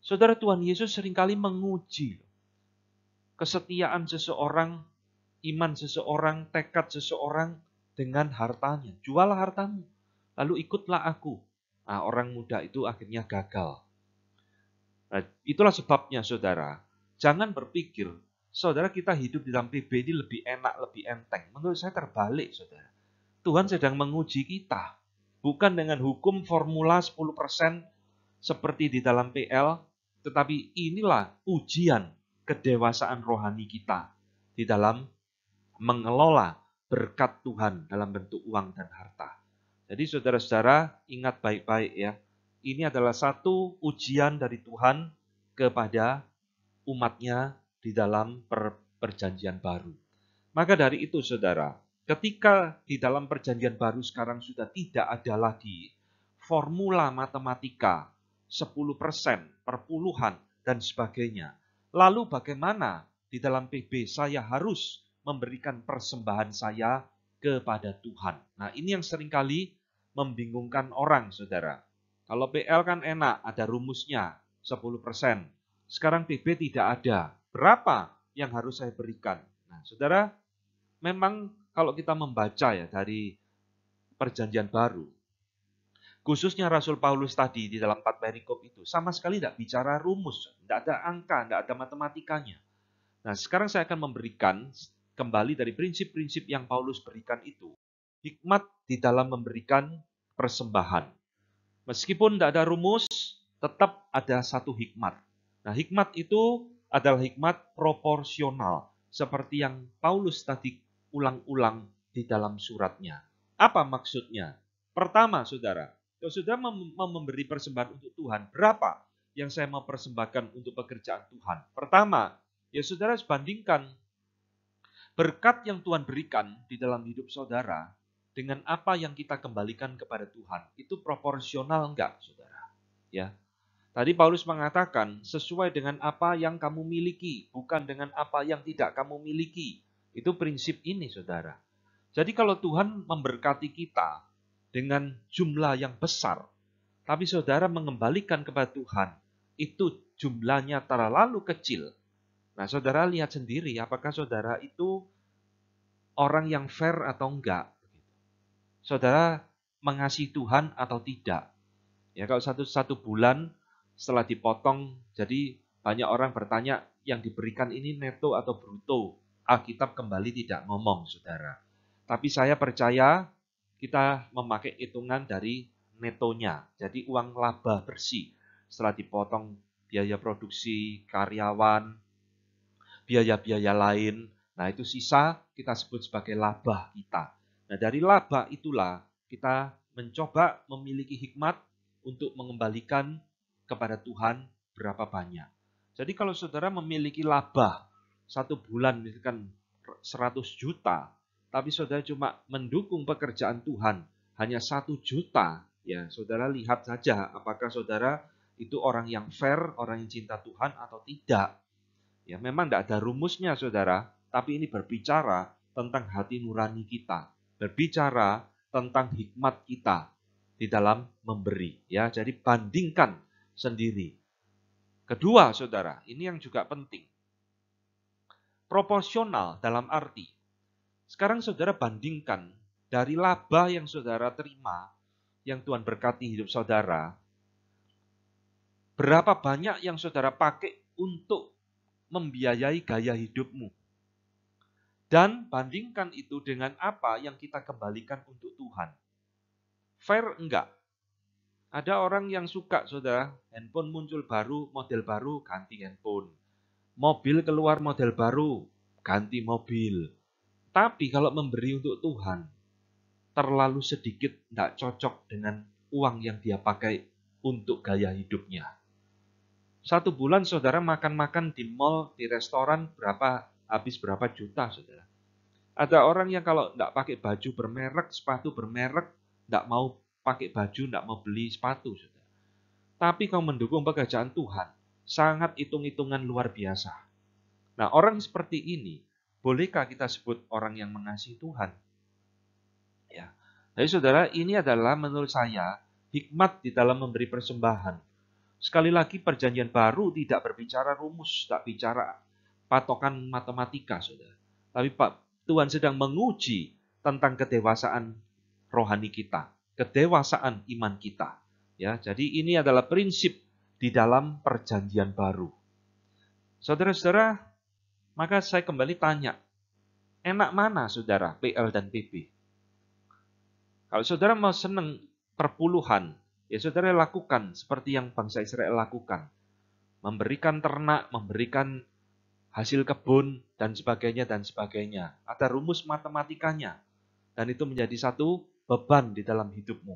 Saudara Tuhan Yesus seringkali menguji kesetiaan seseorang, iman seseorang, tekad seseorang dengan hartanya. Jual hartamu, lalu ikutlah aku. Nah, orang muda itu akhirnya gagal Nah, itulah sebabnya saudara, jangan berpikir saudara kita hidup di dalam PB ini lebih enak, lebih enteng. Menurut saya terbalik saudara. Tuhan sedang menguji kita. Bukan dengan hukum formula 10% seperti di dalam PL, tetapi inilah ujian kedewasaan rohani kita di dalam mengelola berkat Tuhan dalam bentuk uang dan harta. Jadi saudara-saudara ingat baik-baik ya, ini adalah satu ujian dari Tuhan kepada umatnya di dalam per perjanjian baru. Maka dari itu saudara, ketika di dalam perjanjian baru sekarang sudah tidak ada lagi formula matematika 10%, perpuluhan, dan sebagainya. Lalu bagaimana di dalam PB saya harus memberikan persembahan saya kepada Tuhan. Nah ini yang seringkali membingungkan orang saudara. Kalau PL kan enak, ada rumusnya, 10%. Sekarang PB tidak ada. Berapa yang harus saya berikan? Nah, saudara, memang kalau kita membaca ya dari perjanjian baru, khususnya Rasul Paulus tadi di dalam 4 perikop itu, sama sekali tidak bicara rumus, tidak ada angka, tidak ada matematikanya. Nah, sekarang saya akan memberikan kembali dari prinsip-prinsip yang Paulus berikan itu, hikmat di dalam memberikan persembahan. Meskipun tidak ada rumus, tetap ada satu hikmat. Nah, hikmat itu adalah hikmat proporsional, seperti yang Paulus tadi ulang-ulang di dalam suratnya. Apa maksudnya? Pertama, saudara, kalau sudah memberi persembahan untuk Tuhan, berapa yang saya mau persembahkan untuk pekerjaan Tuhan? Pertama, ya saudara bandingkan berkat yang Tuhan berikan di dalam hidup saudara dengan apa yang kita kembalikan kepada Tuhan itu proporsional enggak, saudara? Ya. Tadi Paulus mengatakan sesuai dengan apa yang kamu miliki, bukan dengan apa yang tidak kamu miliki. Itu prinsip ini, saudara. Jadi kalau Tuhan memberkati kita dengan jumlah yang besar, tapi saudara mengembalikan kepada Tuhan, itu jumlahnya terlalu kecil. Nah, saudara lihat sendiri apakah saudara itu orang yang fair atau enggak saudara mengasihi Tuhan atau tidak. Ya, kalau satu satu bulan setelah dipotong, jadi banyak orang bertanya yang diberikan ini neto atau bruto. Alkitab kembali tidak ngomong, saudara. Tapi saya percaya kita memakai hitungan dari netonya, jadi uang laba bersih. Setelah dipotong biaya produksi, karyawan, biaya-biaya lain, nah itu sisa kita sebut sebagai laba kita. Nah, dari laba itulah kita mencoba memiliki hikmat untuk mengembalikan kepada Tuhan berapa banyak. Jadi kalau saudara memiliki laba satu bulan misalkan 100 juta, tapi saudara cuma mendukung pekerjaan Tuhan hanya satu juta, ya saudara lihat saja apakah saudara itu orang yang fair, orang yang cinta Tuhan atau tidak. Ya memang tidak ada rumusnya saudara, tapi ini berbicara tentang hati nurani kita berbicara tentang hikmat kita di dalam memberi ya. Jadi bandingkan sendiri. Kedua, Saudara, ini yang juga penting. Proporsional dalam arti sekarang Saudara bandingkan dari laba yang Saudara terima yang Tuhan berkati hidup Saudara berapa banyak yang Saudara pakai untuk membiayai gaya hidupmu dan bandingkan itu dengan apa yang kita kembalikan untuk Tuhan. Fair enggak? Ada orang yang suka, saudara, handphone muncul baru, model baru, ganti handphone. Mobil keluar model baru, ganti mobil. Tapi kalau memberi untuk Tuhan, terlalu sedikit tidak cocok dengan uang yang dia pakai untuk gaya hidupnya. Satu bulan saudara makan-makan di mall, di restoran, berapa habis berapa juta, saudara. Ada orang yang kalau tidak pakai baju bermerek, sepatu bermerek, tidak mau pakai baju, tidak mau beli sepatu, saudara. Tapi kau mendukung pekerjaan Tuhan, sangat hitung-hitungan luar biasa. Nah, orang seperti ini, bolehkah kita sebut orang yang mengasihi Tuhan? Ya. Jadi saudara, ini adalah menurut saya hikmat di dalam memberi persembahan. Sekali lagi perjanjian baru tidak berbicara rumus, tak bicara patokan matematika, saudara. Tapi Pak, Tuhan sedang menguji tentang kedewasaan rohani kita, kedewasaan iman kita. Ya, jadi ini adalah prinsip di dalam perjanjian baru. Saudara-saudara, maka saya kembali tanya, enak mana saudara PL dan PP? Kalau saudara mau seneng perpuluhan, ya saudara lakukan seperti yang bangsa Israel lakukan. Memberikan ternak, memberikan hasil kebun, dan sebagainya, dan sebagainya. Ada rumus matematikanya. Dan itu menjadi satu beban di dalam hidupmu.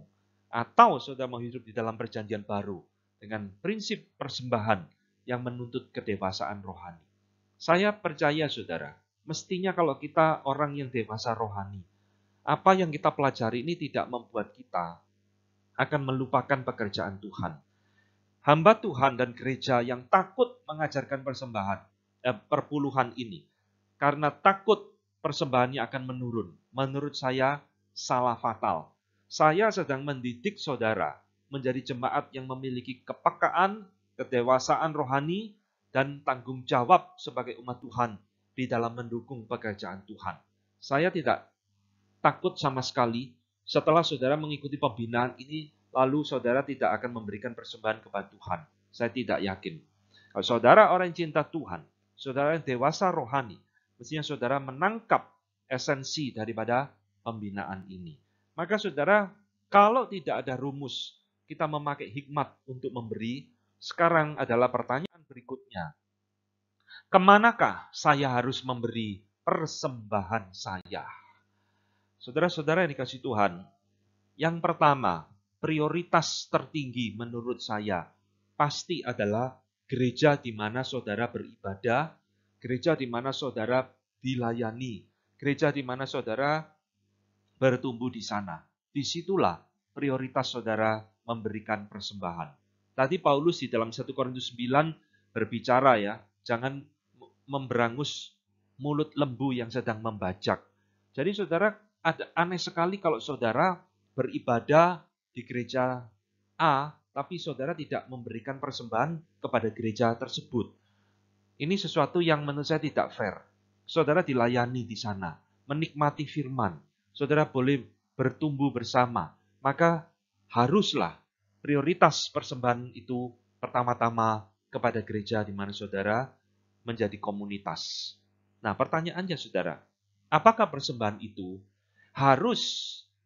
Atau saudara mau hidup di dalam perjanjian baru dengan prinsip persembahan yang menuntut kedewasaan rohani. Saya percaya saudara, mestinya kalau kita orang yang dewasa rohani, apa yang kita pelajari ini tidak membuat kita akan melupakan pekerjaan Tuhan. Hamba Tuhan dan gereja yang takut mengajarkan persembahan eh, perpuluhan ini. Karena takut persembahannya akan menurun. Menurut saya salah fatal. Saya sedang mendidik saudara menjadi jemaat yang memiliki kepekaan, kedewasaan rohani, dan tanggung jawab sebagai umat Tuhan di dalam mendukung pekerjaan Tuhan. Saya tidak takut sama sekali setelah saudara mengikuti pembinaan ini, lalu saudara tidak akan memberikan persembahan kepada Tuhan. Saya tidak yakin. Kalau saudara orang cinta Tuhan, Saudara yang dewasa rohani, mestinya saudara menangkap esensi daripada pembinaan ini. Maka saudara, kalau tidak ada rumus, kita memakai hikmat untuk memberi, sekarang adalah pertanyaan berikutnya. Kemanakah saya harus memberi persembahan saya? Saudara-saudara yang dikasih Tuhan, yang pertama, prioritas tertinggi menurut saya pasti adalah gereja di mana saudara beribadah, gereja di mana saudara dilayani, gereja di mana saudara bertumbuh di sana. Disitulah prioritas saudara memberikan persembahan. Tadi Paulus di dalam 1 Korintus 9 berbicara ya, jangan memberangus mulut lembu yang sedang membajak. Jadi saudara, ada aneh sekali kalau saudara beribadah di gereja A, tapi saudara tidak memberikan persembahan kepada gereja tersebut. Ini sesuatu yang menurut saya tidak fair. Saudara dilayani di sana, menikmati firman. Saudara boleh bertumbuh bersama. Maka haruslah prioritas persembahan itu pertama-tama kepada gereja di mana saudara menjadi komunitas. Nah, pertanyaannya saudara, apakah persembahan itu harus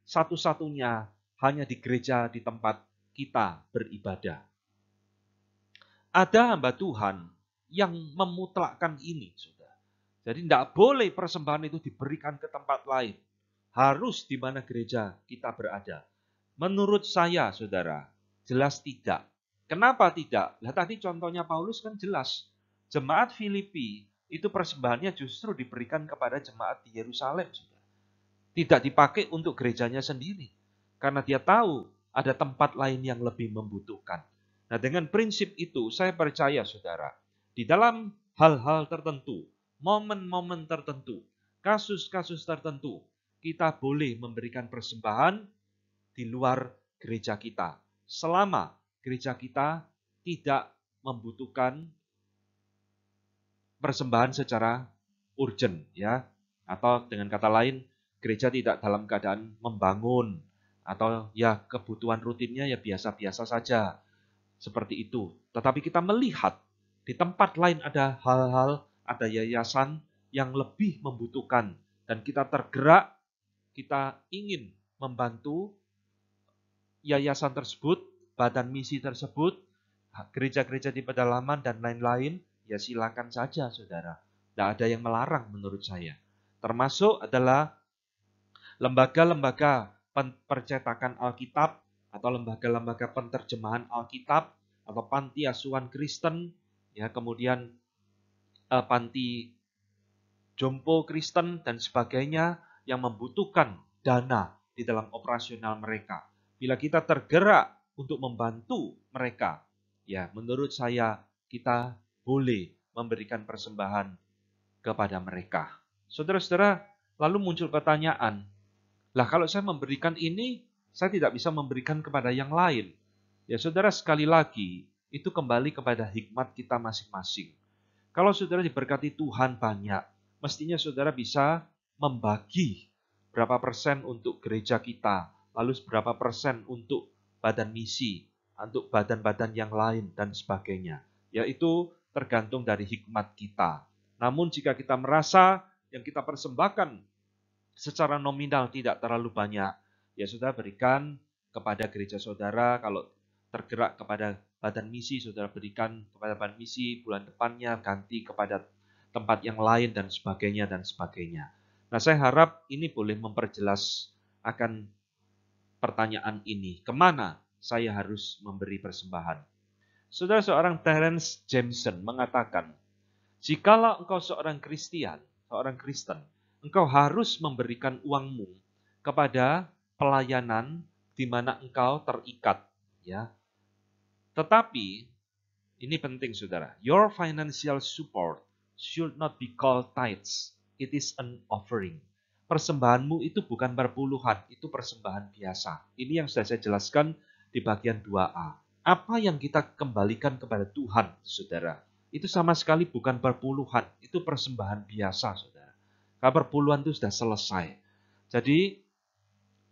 satu-satunya hanya di gereja di tempat kita beribadah. Ada hamba Tuhan yang memutlakkan ini, saudara. Jadi tidak boleh persembahan itu diberikan ke tempat lain. Harus di mana gereja kita berada. Menurut saya, saudara, jelas tidak. Kenapa tidak? Lah tadi contohnya Paulus kan jelas. Jemaat Filipi itu persembahannya justru diberikan kepada jemaat di Yerusalem. sudah. Tidak dipakai untuk gerejanya sendiri. Karena dia tahu ada tempat lain yang lebih membutuhkan. Nah, dengan prinsip itu, saya percaya, saudara, di dalam hal-hal tertentu, momen-momen tertentu, kasus-kasus tertentu, kita boleh memberikan persembahan di luar gereja kita, selama gereja kita tidak membutuhkan persembahan secara urgent, ya, atau dengan kata lain, gereja tidak dalam keadaan membangun atau ya kebutuhan rutinnya ya biasa-biasa saja. Seperti itu. Tetapi kita melihat di tempat lain ada hal-hal, ada yayasan yang lebih membutuhkan dan kita tergerak, kita ingin membantu yayasan tersebut, badan misi tersebut, gereja-gereja di pedalaman dan lain-lain, ya silakan saja saudara. Tidak ada yang melarang menurut saya. Termasuk adalah lembaga-lembaga percetakan Alkitab atau lembaga-lembaga penterjemahan Alkitab atau panti asuhan Kristen, ya kemudian eh, panti jompo Kristen dan sebagainya yang membutuhkan dana di dalam operasional mereka. Bila kita tergerak untuk membantu mereka, ya menurut saya kita boleh memberikan persembahan kepada mereka. Saudara-saudara, lalu muncul pertanyaan, lah kalau saya memberikan ini, saya tidak bisa memberikan kepada yang lain. Ya saudara sekali lagi, itu kembali kepada hikmat kita masing-masing. Kalau saudara diberkati Tuhan banyak, mestinya saudara bisa membagi berapa persen untuk gereja kita, lalu berapa persen untuk badan misi, untuk badan-badan yang lain, dan sebagainya. Yaitu tergantung dari hikmat kita. Namun jika kita merasa yang kita persembahkan secara nominal tidak terlalu banyak, ya sudah berikan kepada gereja saudara. Kalau tergerak kepada badan misi, saudara berikan kepada badan misi bulan depannya, ganti kepada tempat yang lain dan sebagainya dan sebagainya. Nah, saya harap ini boleh memperjelas akan pertanyaan ini. Kemana saya harus memberi persembahan? Saudara seorang Terence Jameson mengatakan, Jikalau engkau seorang Kristen, seorang Kristen, engkau harus memberikan uangmu kepada pelayanan di mana engkau terikat ya. Tetapi ini penting saudara, your financial support should not be called tithes. It is an offering. Persembahanmu itu bukan perpuluhan, itu persembahan biasa. Ini yang sudah saya jelaskan di bagian 2A. Apa yang kita kembalikan kepada Tuhan, saudara, itu sama sekali bukan perpuluhan, itu persembahan biasa, saudara. Kabar puluhan itu sudah selesai. Jadi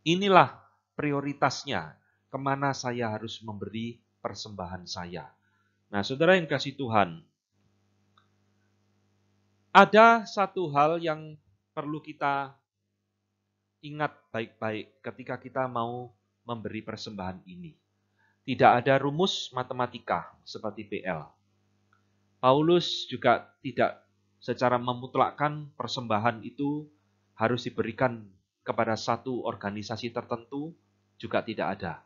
inilah prioritasnya kemana saya harus memberi persembahan saya. Nah, saudara yang kasih Tuhan, ada satu hal yang perlu kita ingat baik-baik ketika kita mau memberi persembahan ini. Tidak ada rumus matematika seperti PL. Paulus juga tidak secara memutlakkan persembahan itu harus diberikan kepada satu organisasi tertentu juga tidak ada.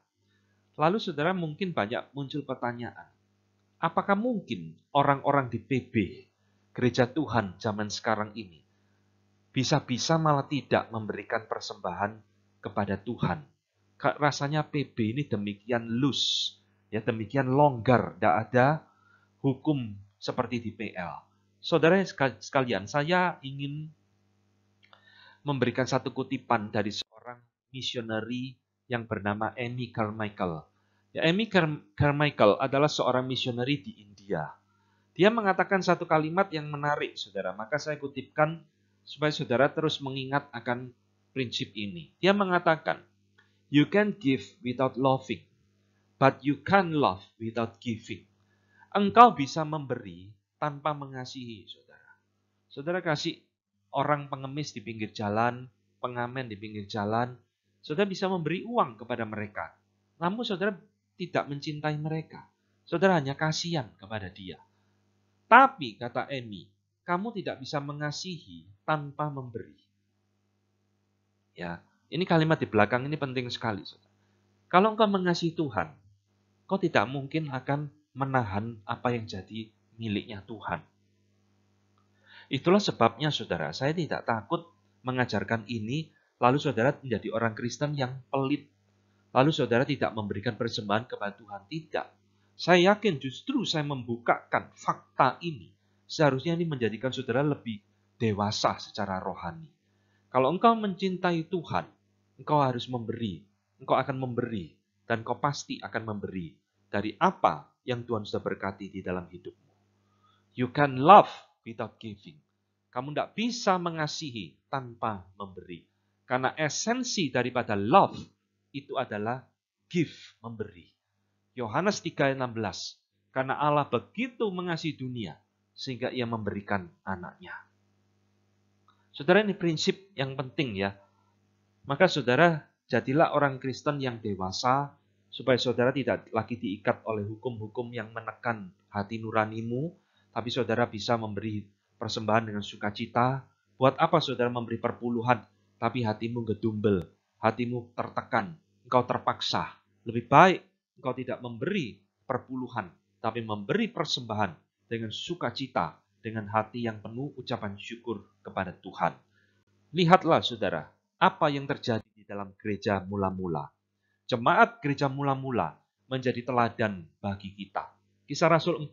Lalu saudara mungkin banyak muncul pertanyaan. Apakah mungkin orang-orang di PB, gereja Tuhan zaman sekarang ini, bisa-bisa malah tidak memberikan persembahan kepada Tuhan? Rasanya PB ini demikian loose, ya demikian longgar, tidak ada hukum seperti di PL. Saudara sekalian, saya ingin memberikan satu kutipan dari seorang misioneri yang bernama Amy Carmichael. Ya, Amy Carmichael adalah seorang misioneri di India. Dia mengatakan satu kalimat yang menarik, saudara. Maka saya kutipkan supaya saudara terus mengingat akan prinsip ini. Dia mengatakan, You can give without loving, but you can love without giving. Engkau bisa memberi, tanpa mengasihi, saudara. Saudara kasih orang pengemis di pinggir jalan, pengamen di pinggir jalan, saudara bisa memberi uang kepada mereka. Namun saudara tidak mencintai mereka. Saudara hanya kasihan kepada dia. Tapi, kata Emi, kamu tidak bisa mengasihi tanpa memberi. Ya, ini kalimat di belakang ini penting sekali. Saudara. Kalau engkau mengasihi Tuhan, kau tidak mungkin akan menahan apa yang jadi miliknya Tuhan. Itulah sebabnya saudara, saya tidak takut mengajarkan ini, lalu saudara menjadi orang Kristen yang pelit. Lalu saudara tidak memberikan persembahan kepada Tuhan, tidak. Saya yakin justru saya membukakan fakta ini. Seharusnya ini menjadikan saudara lebih dewasa secara rohani. Kalau engkau mencintai Tuhan, engkau harus memberi. Engkau akan memberi, dan kau pasti akan memberi dari apa yang Tuhan sudah berkati di dalam hidupmu. You can love without giving. Kamu tidak bisa mengasihi tanpa memberi. Karena esensi daripada love itu adalah give, memberi. Yohanes 3:16. Karena Allah begitu mengasihi dunia sehingga ia memberikan anaknya. Saudara ini prinsip yang penting ya. Maka saudara jadilah orang Kristen yang dewasa supaya saudara tidak lagi diikat oleh hukum-hukum yang menekan hati nuranimu, tapi saudara bisa memberi persembahan dengan sukacita. Buat apa saudara memberi perpuluhan, tapi hatimu gedumbel, hatimu tertekan, engkau terpaksa. Lebih baik engkau tidak memberi perpuluhan, tapi memberi persembahan dengan sukacita, dengan hati yang penuh ucapan syukur kepada Tuhan. Lihatlah saudara, apa yang terjadi di dalam gereja mula-mula. Jemaat gereja mula-mula menjadi teladan bagi kita. Kisah Rasul 4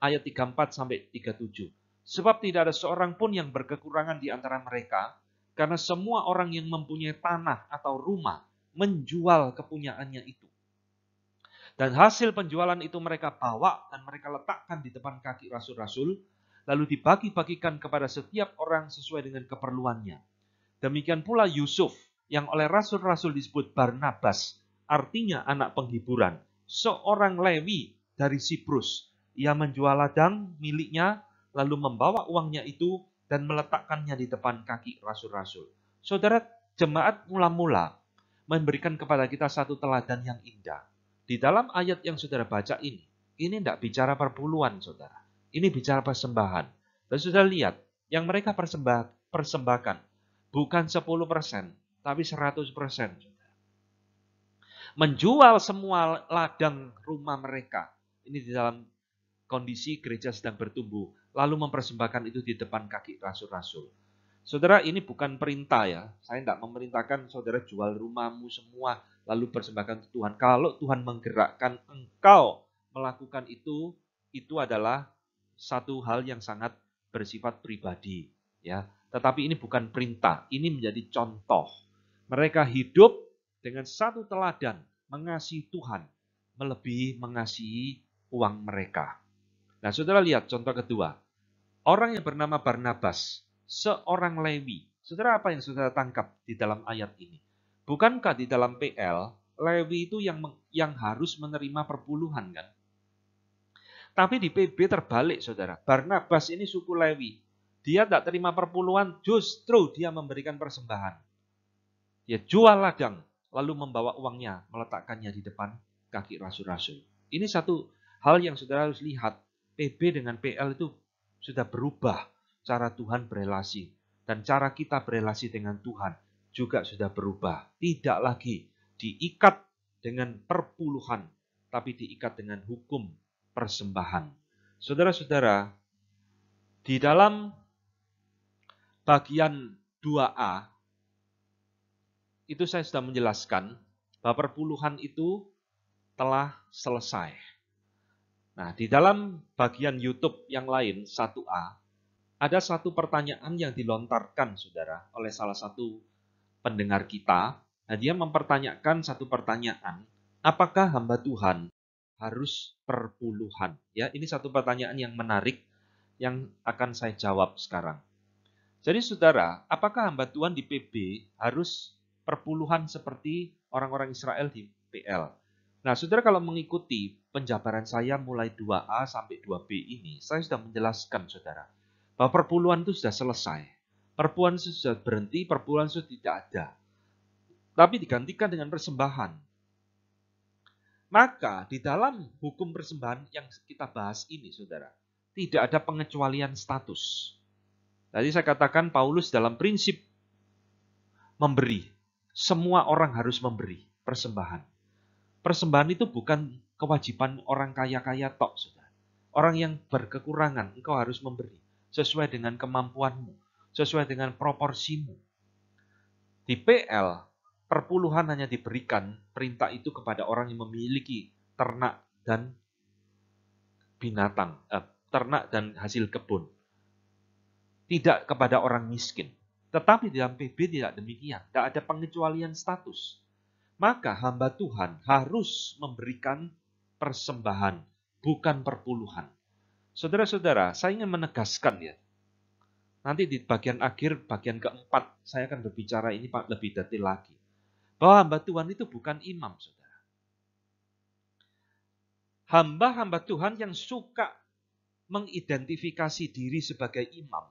ayat 34 sampai 37. Sebab tidak ada seorang pun yang berkekurangan di antara mereka, karena semua orang yang mempunyai tanah atau rumah menjual kepunyaannya itu. Dan hasil penjualan itu mereka bawa dan mereka letakkan di depan kaki rasul-rasul, lalu dibagi-bagikan kepada setiap orang sesuai dengan keperluannya. Demikian pula Yusuf yang oleh rasul-rasul disebut Barnabas, artinya anak penghiburan, seorang Lewi dari Siprus, ia menjual ladang miliknya, lalu membawa uangnya itu dan meletakkannya di depan kaki rasul-rasul. Saudara, jemaat mula-mula memberikan kepada kita satu teladan yang indah. Di dalam ayat yang saudara baca ini, ini tidak bicara perpuluhan, saudara. Ini bicara persembahan. Dan saudara lihat, yang mereka persembah, persembahkan bukan 10%, tapi 100%. Saudara. Menjual semua ladang rumah mereka. Ini di dalam kondisi gereja sedang bertumbuh, lalu mempersembahkan itu di depan kaki rasul-rasul. Saudara, ini bukan perintah ya. Saya tidak memerintahkan saudara jual rumahmu semua, lalu persembahkan ke Tuhan. Kalau Tuhan menggerakkan engkau melakukan itu, itu adalah satu hal yang sangat bersifat pribadi. ya. Tetapi ini bukan perintah, ini menjadi contoh. Mereka hidup dengan satu teladan, mengasihi Tuhan, melebihi mengasihi uang mereka. Nah, saudara lihat contoh kedua. Orang yang bernama Barnabas, seorang Lewi. Saudara apa yang saudara tangkap di dalam ayat ini? Bukankah di dalam PL, Lewi itu yang yang harus menerima perpuluhan kan? Tapi di PB terbalik saudara. Barnabas ini suku Lewi. Dia tak terima perpuluhan, justru dia memberikan persembahan. Ya jual ladang, lalu membawa uangnya, meletakkannya di depan kaki rasul-rasul. Ini satu hal yang saudara harus lihat PB dengan PL itu sudah berubah cara Tuhan berelasi dan cara kita berelasi dengan Tuhan juga sudah berubah. Tidak lagi diikat dengan perpuluhan, tapi diikat dengan hukum persembahan. Saudara-saudara, di dalam bagian 2A itu saya sudah menjelaskan bahwa perpuluhan itu telah selesai Nah, di dalam bagian YouTube yang lain 1A ada satu pertanyaan yang dilontarkan saudara oleh salah satu pendengar kita. Nah, dia mempertanyakan satu pertanyaan, apakah hamba Tuhan harus perpuluhan? Ya, ini satu pertanyaan yang menarik yang akan saya jawab sekarang. Jadi saudara, apakah hamba Tuhan di PB harus perpuluhan seperti orang-orang Israel di PL? Nah, saudara kalau mengikuti penjabaran saya mulai 2A sampai 2B ini, saya sudah menjelaskan saudara, bahwa perpuluhan itu sudah selesai. Perpuluhan sudah berhenti, perpuluhan sudah tidak ada. Tapi digantikan dengan persembahan. Maka di dalam hukum persembahan yang kita bahas ini saudara, tidak ada pengecualian status. Tadi saya katakan Paulus dalam prinsip memberi. Semua orang harus memberi persembahan. Persembahan itu bukan kewajiban orang kaya-kaya tok, saudara. Orang yang berkekurangan, engkau harus memberi sesuai dengan kemampuanmu, sesuai dengan proporsimu. Di PL, perpuluhan hanya diberikan perintah itu kepada orang yang memiliki ternak dan binatang, eh, ternak dan hasil kebun. Tidak kepada orang miskin. Tetapi dalam PB tidak demikian. Tidak ada pengecualian status. Maka hamba Tuhan harus memberikan persembahan, bukan perpuluhan. Saudara-saudara, saya ingin menegaskan ya. Nanti di bagian akhir, bagian keempat, saya akan berbicara ini lebih detail lagi. Bahwa hamba Tuhan itu bukan imam, saudara. Hamba-hamba Tuhan yang suka mengidentifikasi diri sebagai imam,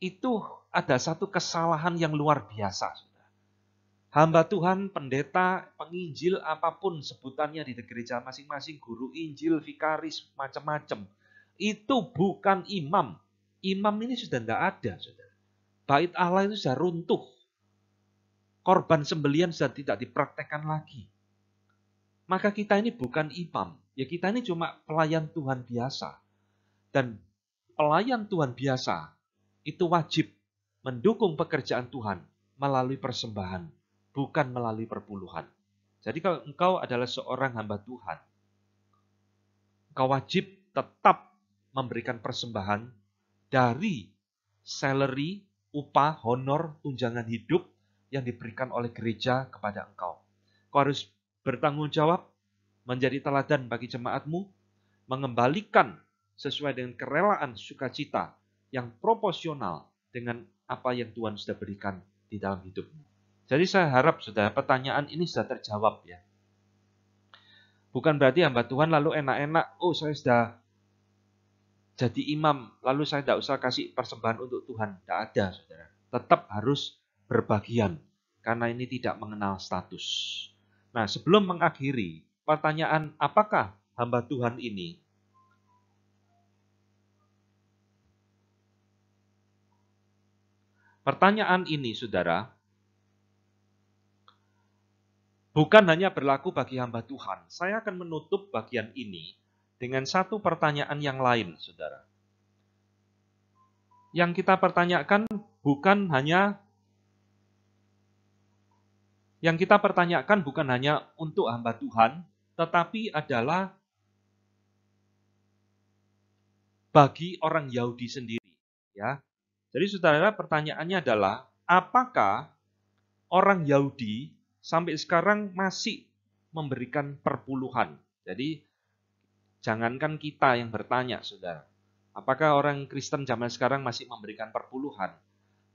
itu ada satu kesalahan yang luar biasa. Hamba Tuhan, pendeta, penginjil, apapun sebutannya di gereja masing-masing, guru injil, vikaris, macam-macam. Itu bukan imam. Imam ini sudah tidak ada. Saudara. Bait Allah itu sudah runtuh. Korban sembelian sudah tidak dipraktekkan lagi. Maka kita ini bukan imam. Ya kita ini cuma pelayan Tuhan biasa. Dan pelayan Tuhan biasa itu wajib mendukung pekerjaan Tuhan melalui persembahan bukan melalui perpuluhan. Jadi kalau engkau adalah seorang hamba Tuhan, engkau wajib tetap memberikan persembahan dari salary, upah, honor, tunjangan hidup yang diberikan oleh gereja kepada engkau. Kau harus bertanggung jawab, menjadi teladan bagi jemaatmu, mengembalikan sesuai dengan kerelaan sukacita yang proporsional dengan apa yang Tuhan sudah berikan di dalam hidupmu. Jadi saya harap sudah pertanyaan ini sudah terjawab ya. Bukan berarti hamba Tuhan lalu enak-enak, oh saya sudah jadi imam, lalu saya tidak usah kasih persembahan untuk Tuhan. Tidak ada, saudara. Tetap harus berbagian, karena ini tidak mengenal status. Nah, sebelum mengakhiri, pertanyaan apakah hamba Tuhan ini Pertanyaan ini, saudara, bukan hanya berlaku bagi hamba Tuhan. Saya akan menutup bagian ini dengan satu pertanyaan yang lain, saudara. Yang kita pertanyakan bukan hanya yang kita pertanyakan bukan hanya untuk hamba Tuhan, tetapi adalah bagi orang Yahudi sendiri, ya. Jadi saudara, pertanyaannya adalah apakah orang Yahudi sampai sekarang masih memberikan perpuluhan. Jadi jangankan kita yang bertanya, saudara, apakah orang Kristen zaman sekarang masih memberikan perpuluhan?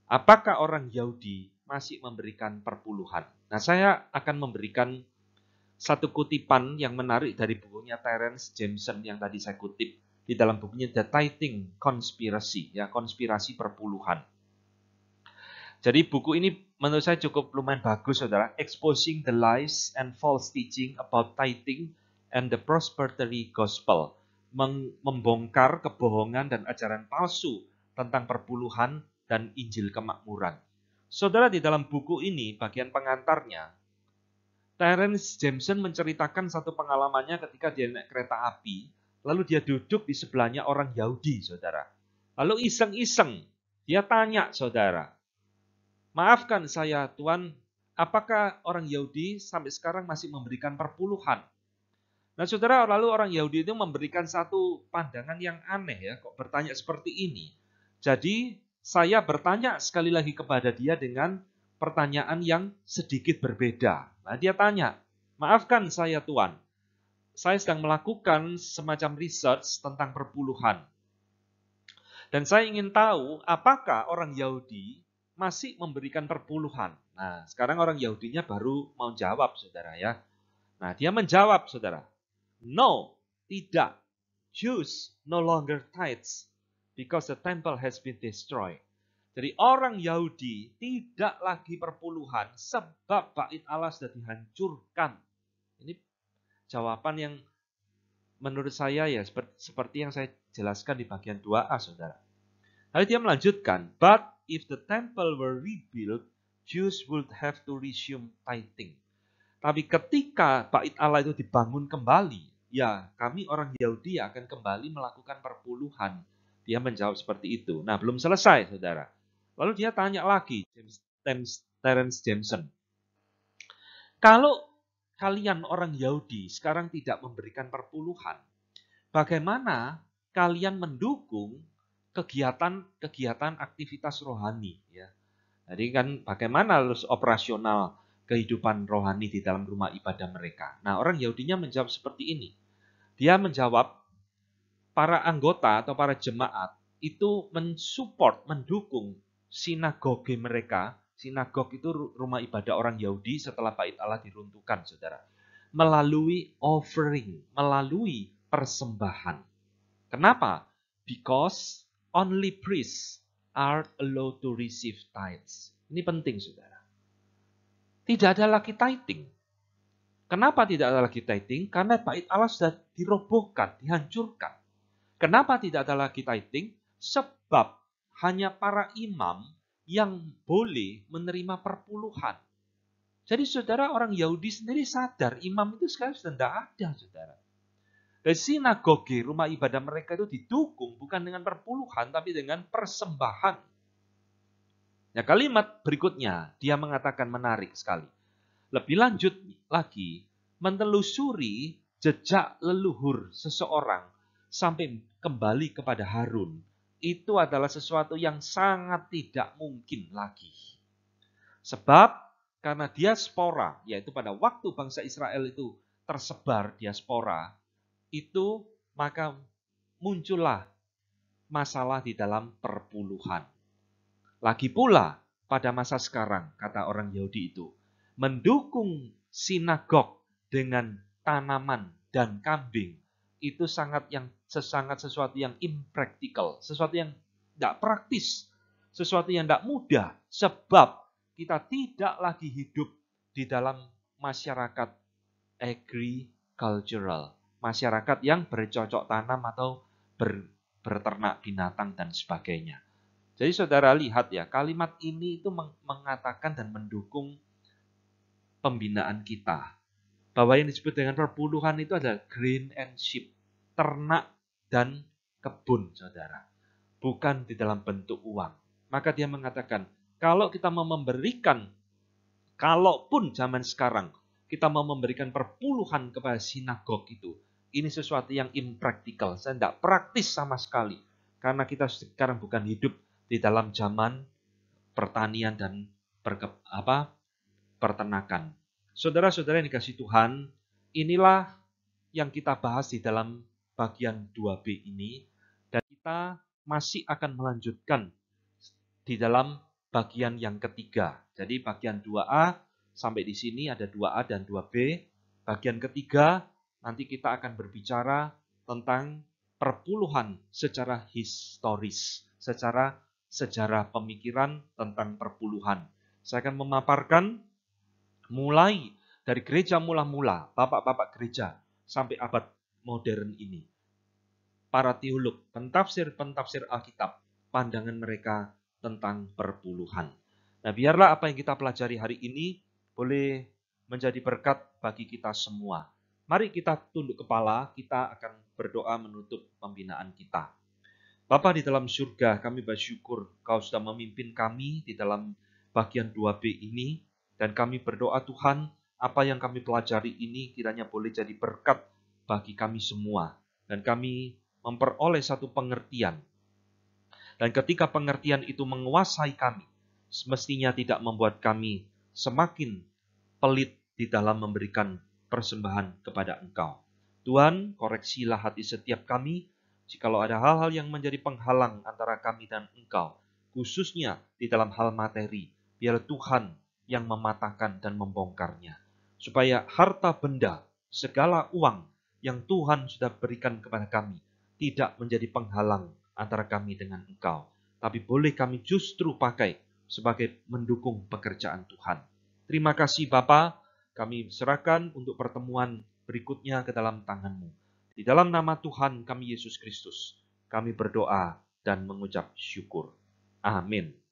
Apakah orang Yahudi masih memberikan perpuluhan? Nah, saya akan memberikan satu kutipan yang menarik dari bukunya Terence Jameson yang tadi saya kutip di dalam bukunya The Tithing Conspiracy, ya konspirasi perpuluhan. Jadi buku ini menurut saya cukup lumayan bagus saudara. Exposing the lies and false teaching about tithing and the prosperity gospel. membongkar kebohongan dan ajaran palsu tentang perpuluhan dan Injil kemakmuran. Saudara di dalam buku ini, bagian pengantarnya, Terence Jameson menceritakan satu pengalamannya ketika dia naik kereta api, lalu dia duduk di sebelahnya orang Yahudi, saudara. Lalu iseng-iseng, dia tanya, saudara, Maafkan saya Tuhan, apakah orang Yahudi sampai sekarang masih memberikan perpuluhan? Nah saudara, lalu orang Yahudi itu memberikan satu pandangan yang aneh ya, kok bertanya seperti ini. Jadi saya bertanya sekali lagi kepada dia dengan pertanyaan yang sedikit berbeda. Nah dia tanya, maafkan saya Tuhan, saya sedang melakukan semacam research tentang perpuluhan. Dan saya ingin tahu apakah orang Yahudi masih memberikan perpuluhan. Nah, sekarang orang Yahudinya baru mau jawab, saudara ya. Nah, dia menjawab, saudara. No, tidak. Jews no longer tithes because the temple has been destroyed. Jadi orang Yahudi tidak lagi perpuluhan sebab bait Allah sudah dihancurkan. Ini jawaban yang menurut saya ya seperti, yang saya jelaskan di bagian 2A, saudara. Lalu dia melanjutkan, but if the temple were rebuilt, Jews would have to resume tithing. Tapi ketika bait Allah itu dibangun kembali, ya kami orang Yahudi akan kembali melakukan perpuluhan. Dia menjawab seperti itu. Nah, belum selesai, saudara. Lalu dia tanya lagi, James, James, Terence Jameson. Kalau kalian orang Yahudi sekarang tidak memberikan perpuluhan, bagaimana kalian mendukung kegiatan-kegiatan aktivitas rohani ya. Jadi kan bagaimana harus operasional kehidupan rohani di dalam rumah ibadah mereka. Nah, orang Yahudinya menjawab seperti ini. Dia menjawab para anggota atau para jemaat itu mensupport, mendukung sinagoge mereka. Sinagog itu rumah ibadah orang Yahudi setelah bait Allah diruntuhkan, Saudara. Melalui offering, melalui persembahan. Kenapa? Because only priests are allowed to receive tithes. Ini penting, saudara. Tidak ada lagi tithing. Kenapa tidak ada lagi tithing? Karena bait Allah sudah dirobohkan, dihancurkan. Kenapa tidak ada lagi tithing? Sebab hanya para imam yang boleh menerima perpuluhan. Jadi saudara orang Yahudi sendiri sadar imam itu sekarang sudah tidak ada saudara. Dan sinagoge, rumah ibadah mereka itu didukung bukan dengan perpuluhan, tapi dengan persembahan. Nah kalimat berikutnya, dia mengatakan menarik sekali. Lebih lanjut lagi, menelusuri jejak leluhur seseorang sampai kembali kepada Harun, itu adalah sesuatu yang sangat tidak mungkin lagi. Sebab karena diaspora, yaitu pada waktu bangsa Israel itu tersebar diaspora, itu maka muncullah masalah di dalam perpuluhan. Lagi pula pada masa sekarang, kata orang Yahudi itu, mendukung sinagog dengan tanaman dan kambing itu sangat yang sesangat sesuatu yang impractical, sesuatu yang tidak praktis, sesuatu yang tidak mudah, sebab kita tidak lagi hidup di dalam masyarakat agricultural, masyarakat yang bercocok tanam atau ber, berternak binatang dan sebagainya. Jadi saudara lihat ya, kalimat ini itu mengatakan dan mendukung pembinaan kita. Bahwa yang disebut dengan perpuluhan itu adalah green and sheep, ternak dan kebun saudara. Bukan di dalam bentuk uang. Maka dia mengatakan, kalau kita mau memberikan, kalaupun zaman sekarang kita mau memberikan perpuluhan kepada sinagog itu, ini sesuatu yang impraktikal. Saya tidak praktis sama sekali. Karena kita sekarang bukan hidup di dalam zaman pertanian dan perke, apa, pertenakan. Saudara-saudara yang dikasih Tuhan, inilah yang kita bahas di dalam bagian 2B ini. Dan kita masih akan melanjutkan di dalam bagian yang ketiga. Jadi bagian 2A sampai di sini ada 2A dan 2B. Bagian ketiga nanti kita akan berbicara tentang perpuluhan secara historis, secara sejarah pemikiran tentang perpuluhan. Saya akan memaparkan mulai dari gereja mula-mula, bapak-bapak gereja sampai abad modern ini. Para teolog, pentafsir-pentafsir Alkitab, pandangan mereka tentang perpuluhan. Nah, biarlah apa yang kita pelajari hari ini boleh menjadi berkat bagi kita semua. Mari kita tunduk kepala, kita akan berdoa menutup pembinaan kita. Bapa di dalam surga, kami bersyukur Kau sudah memimpin kami di dalam bagian 2B ini, dan kami berdoa Tuhan, apa yang kami pelajari ini kiranya boleh jadi berkat bagi kami semua. Dan kami memperoleh satu pengertian. Dan ketika pengertian itu menguasai kami, semestinya tidak membuat kami semakin pelit di dalam memberikan persembahan kepada Engkau. Tuhan, koreksilah hati setiap kami, jikalau ada hal-hal yang menjadi penghalang antara kami dan Engkau, khususnya di dalam hal materi, biar Tuhan yang mematahkan dan membongkarnya. Supaya harta benda, segala uang yang Tuhan sudah berikan kepada kami, tidak menjadi penghalang antara kami dengan Engkau. Tapi boleh kami justru pakai sebagai mendukung pekerjaan Tuhan. Terima kasih Bapa, kami serahkan untuk pertemuan berikutnya ke dalam tanganmu. Di dalam nama Tuhan kami Yesus Kristus, kami berdoa dan mengucap syukur. Amin.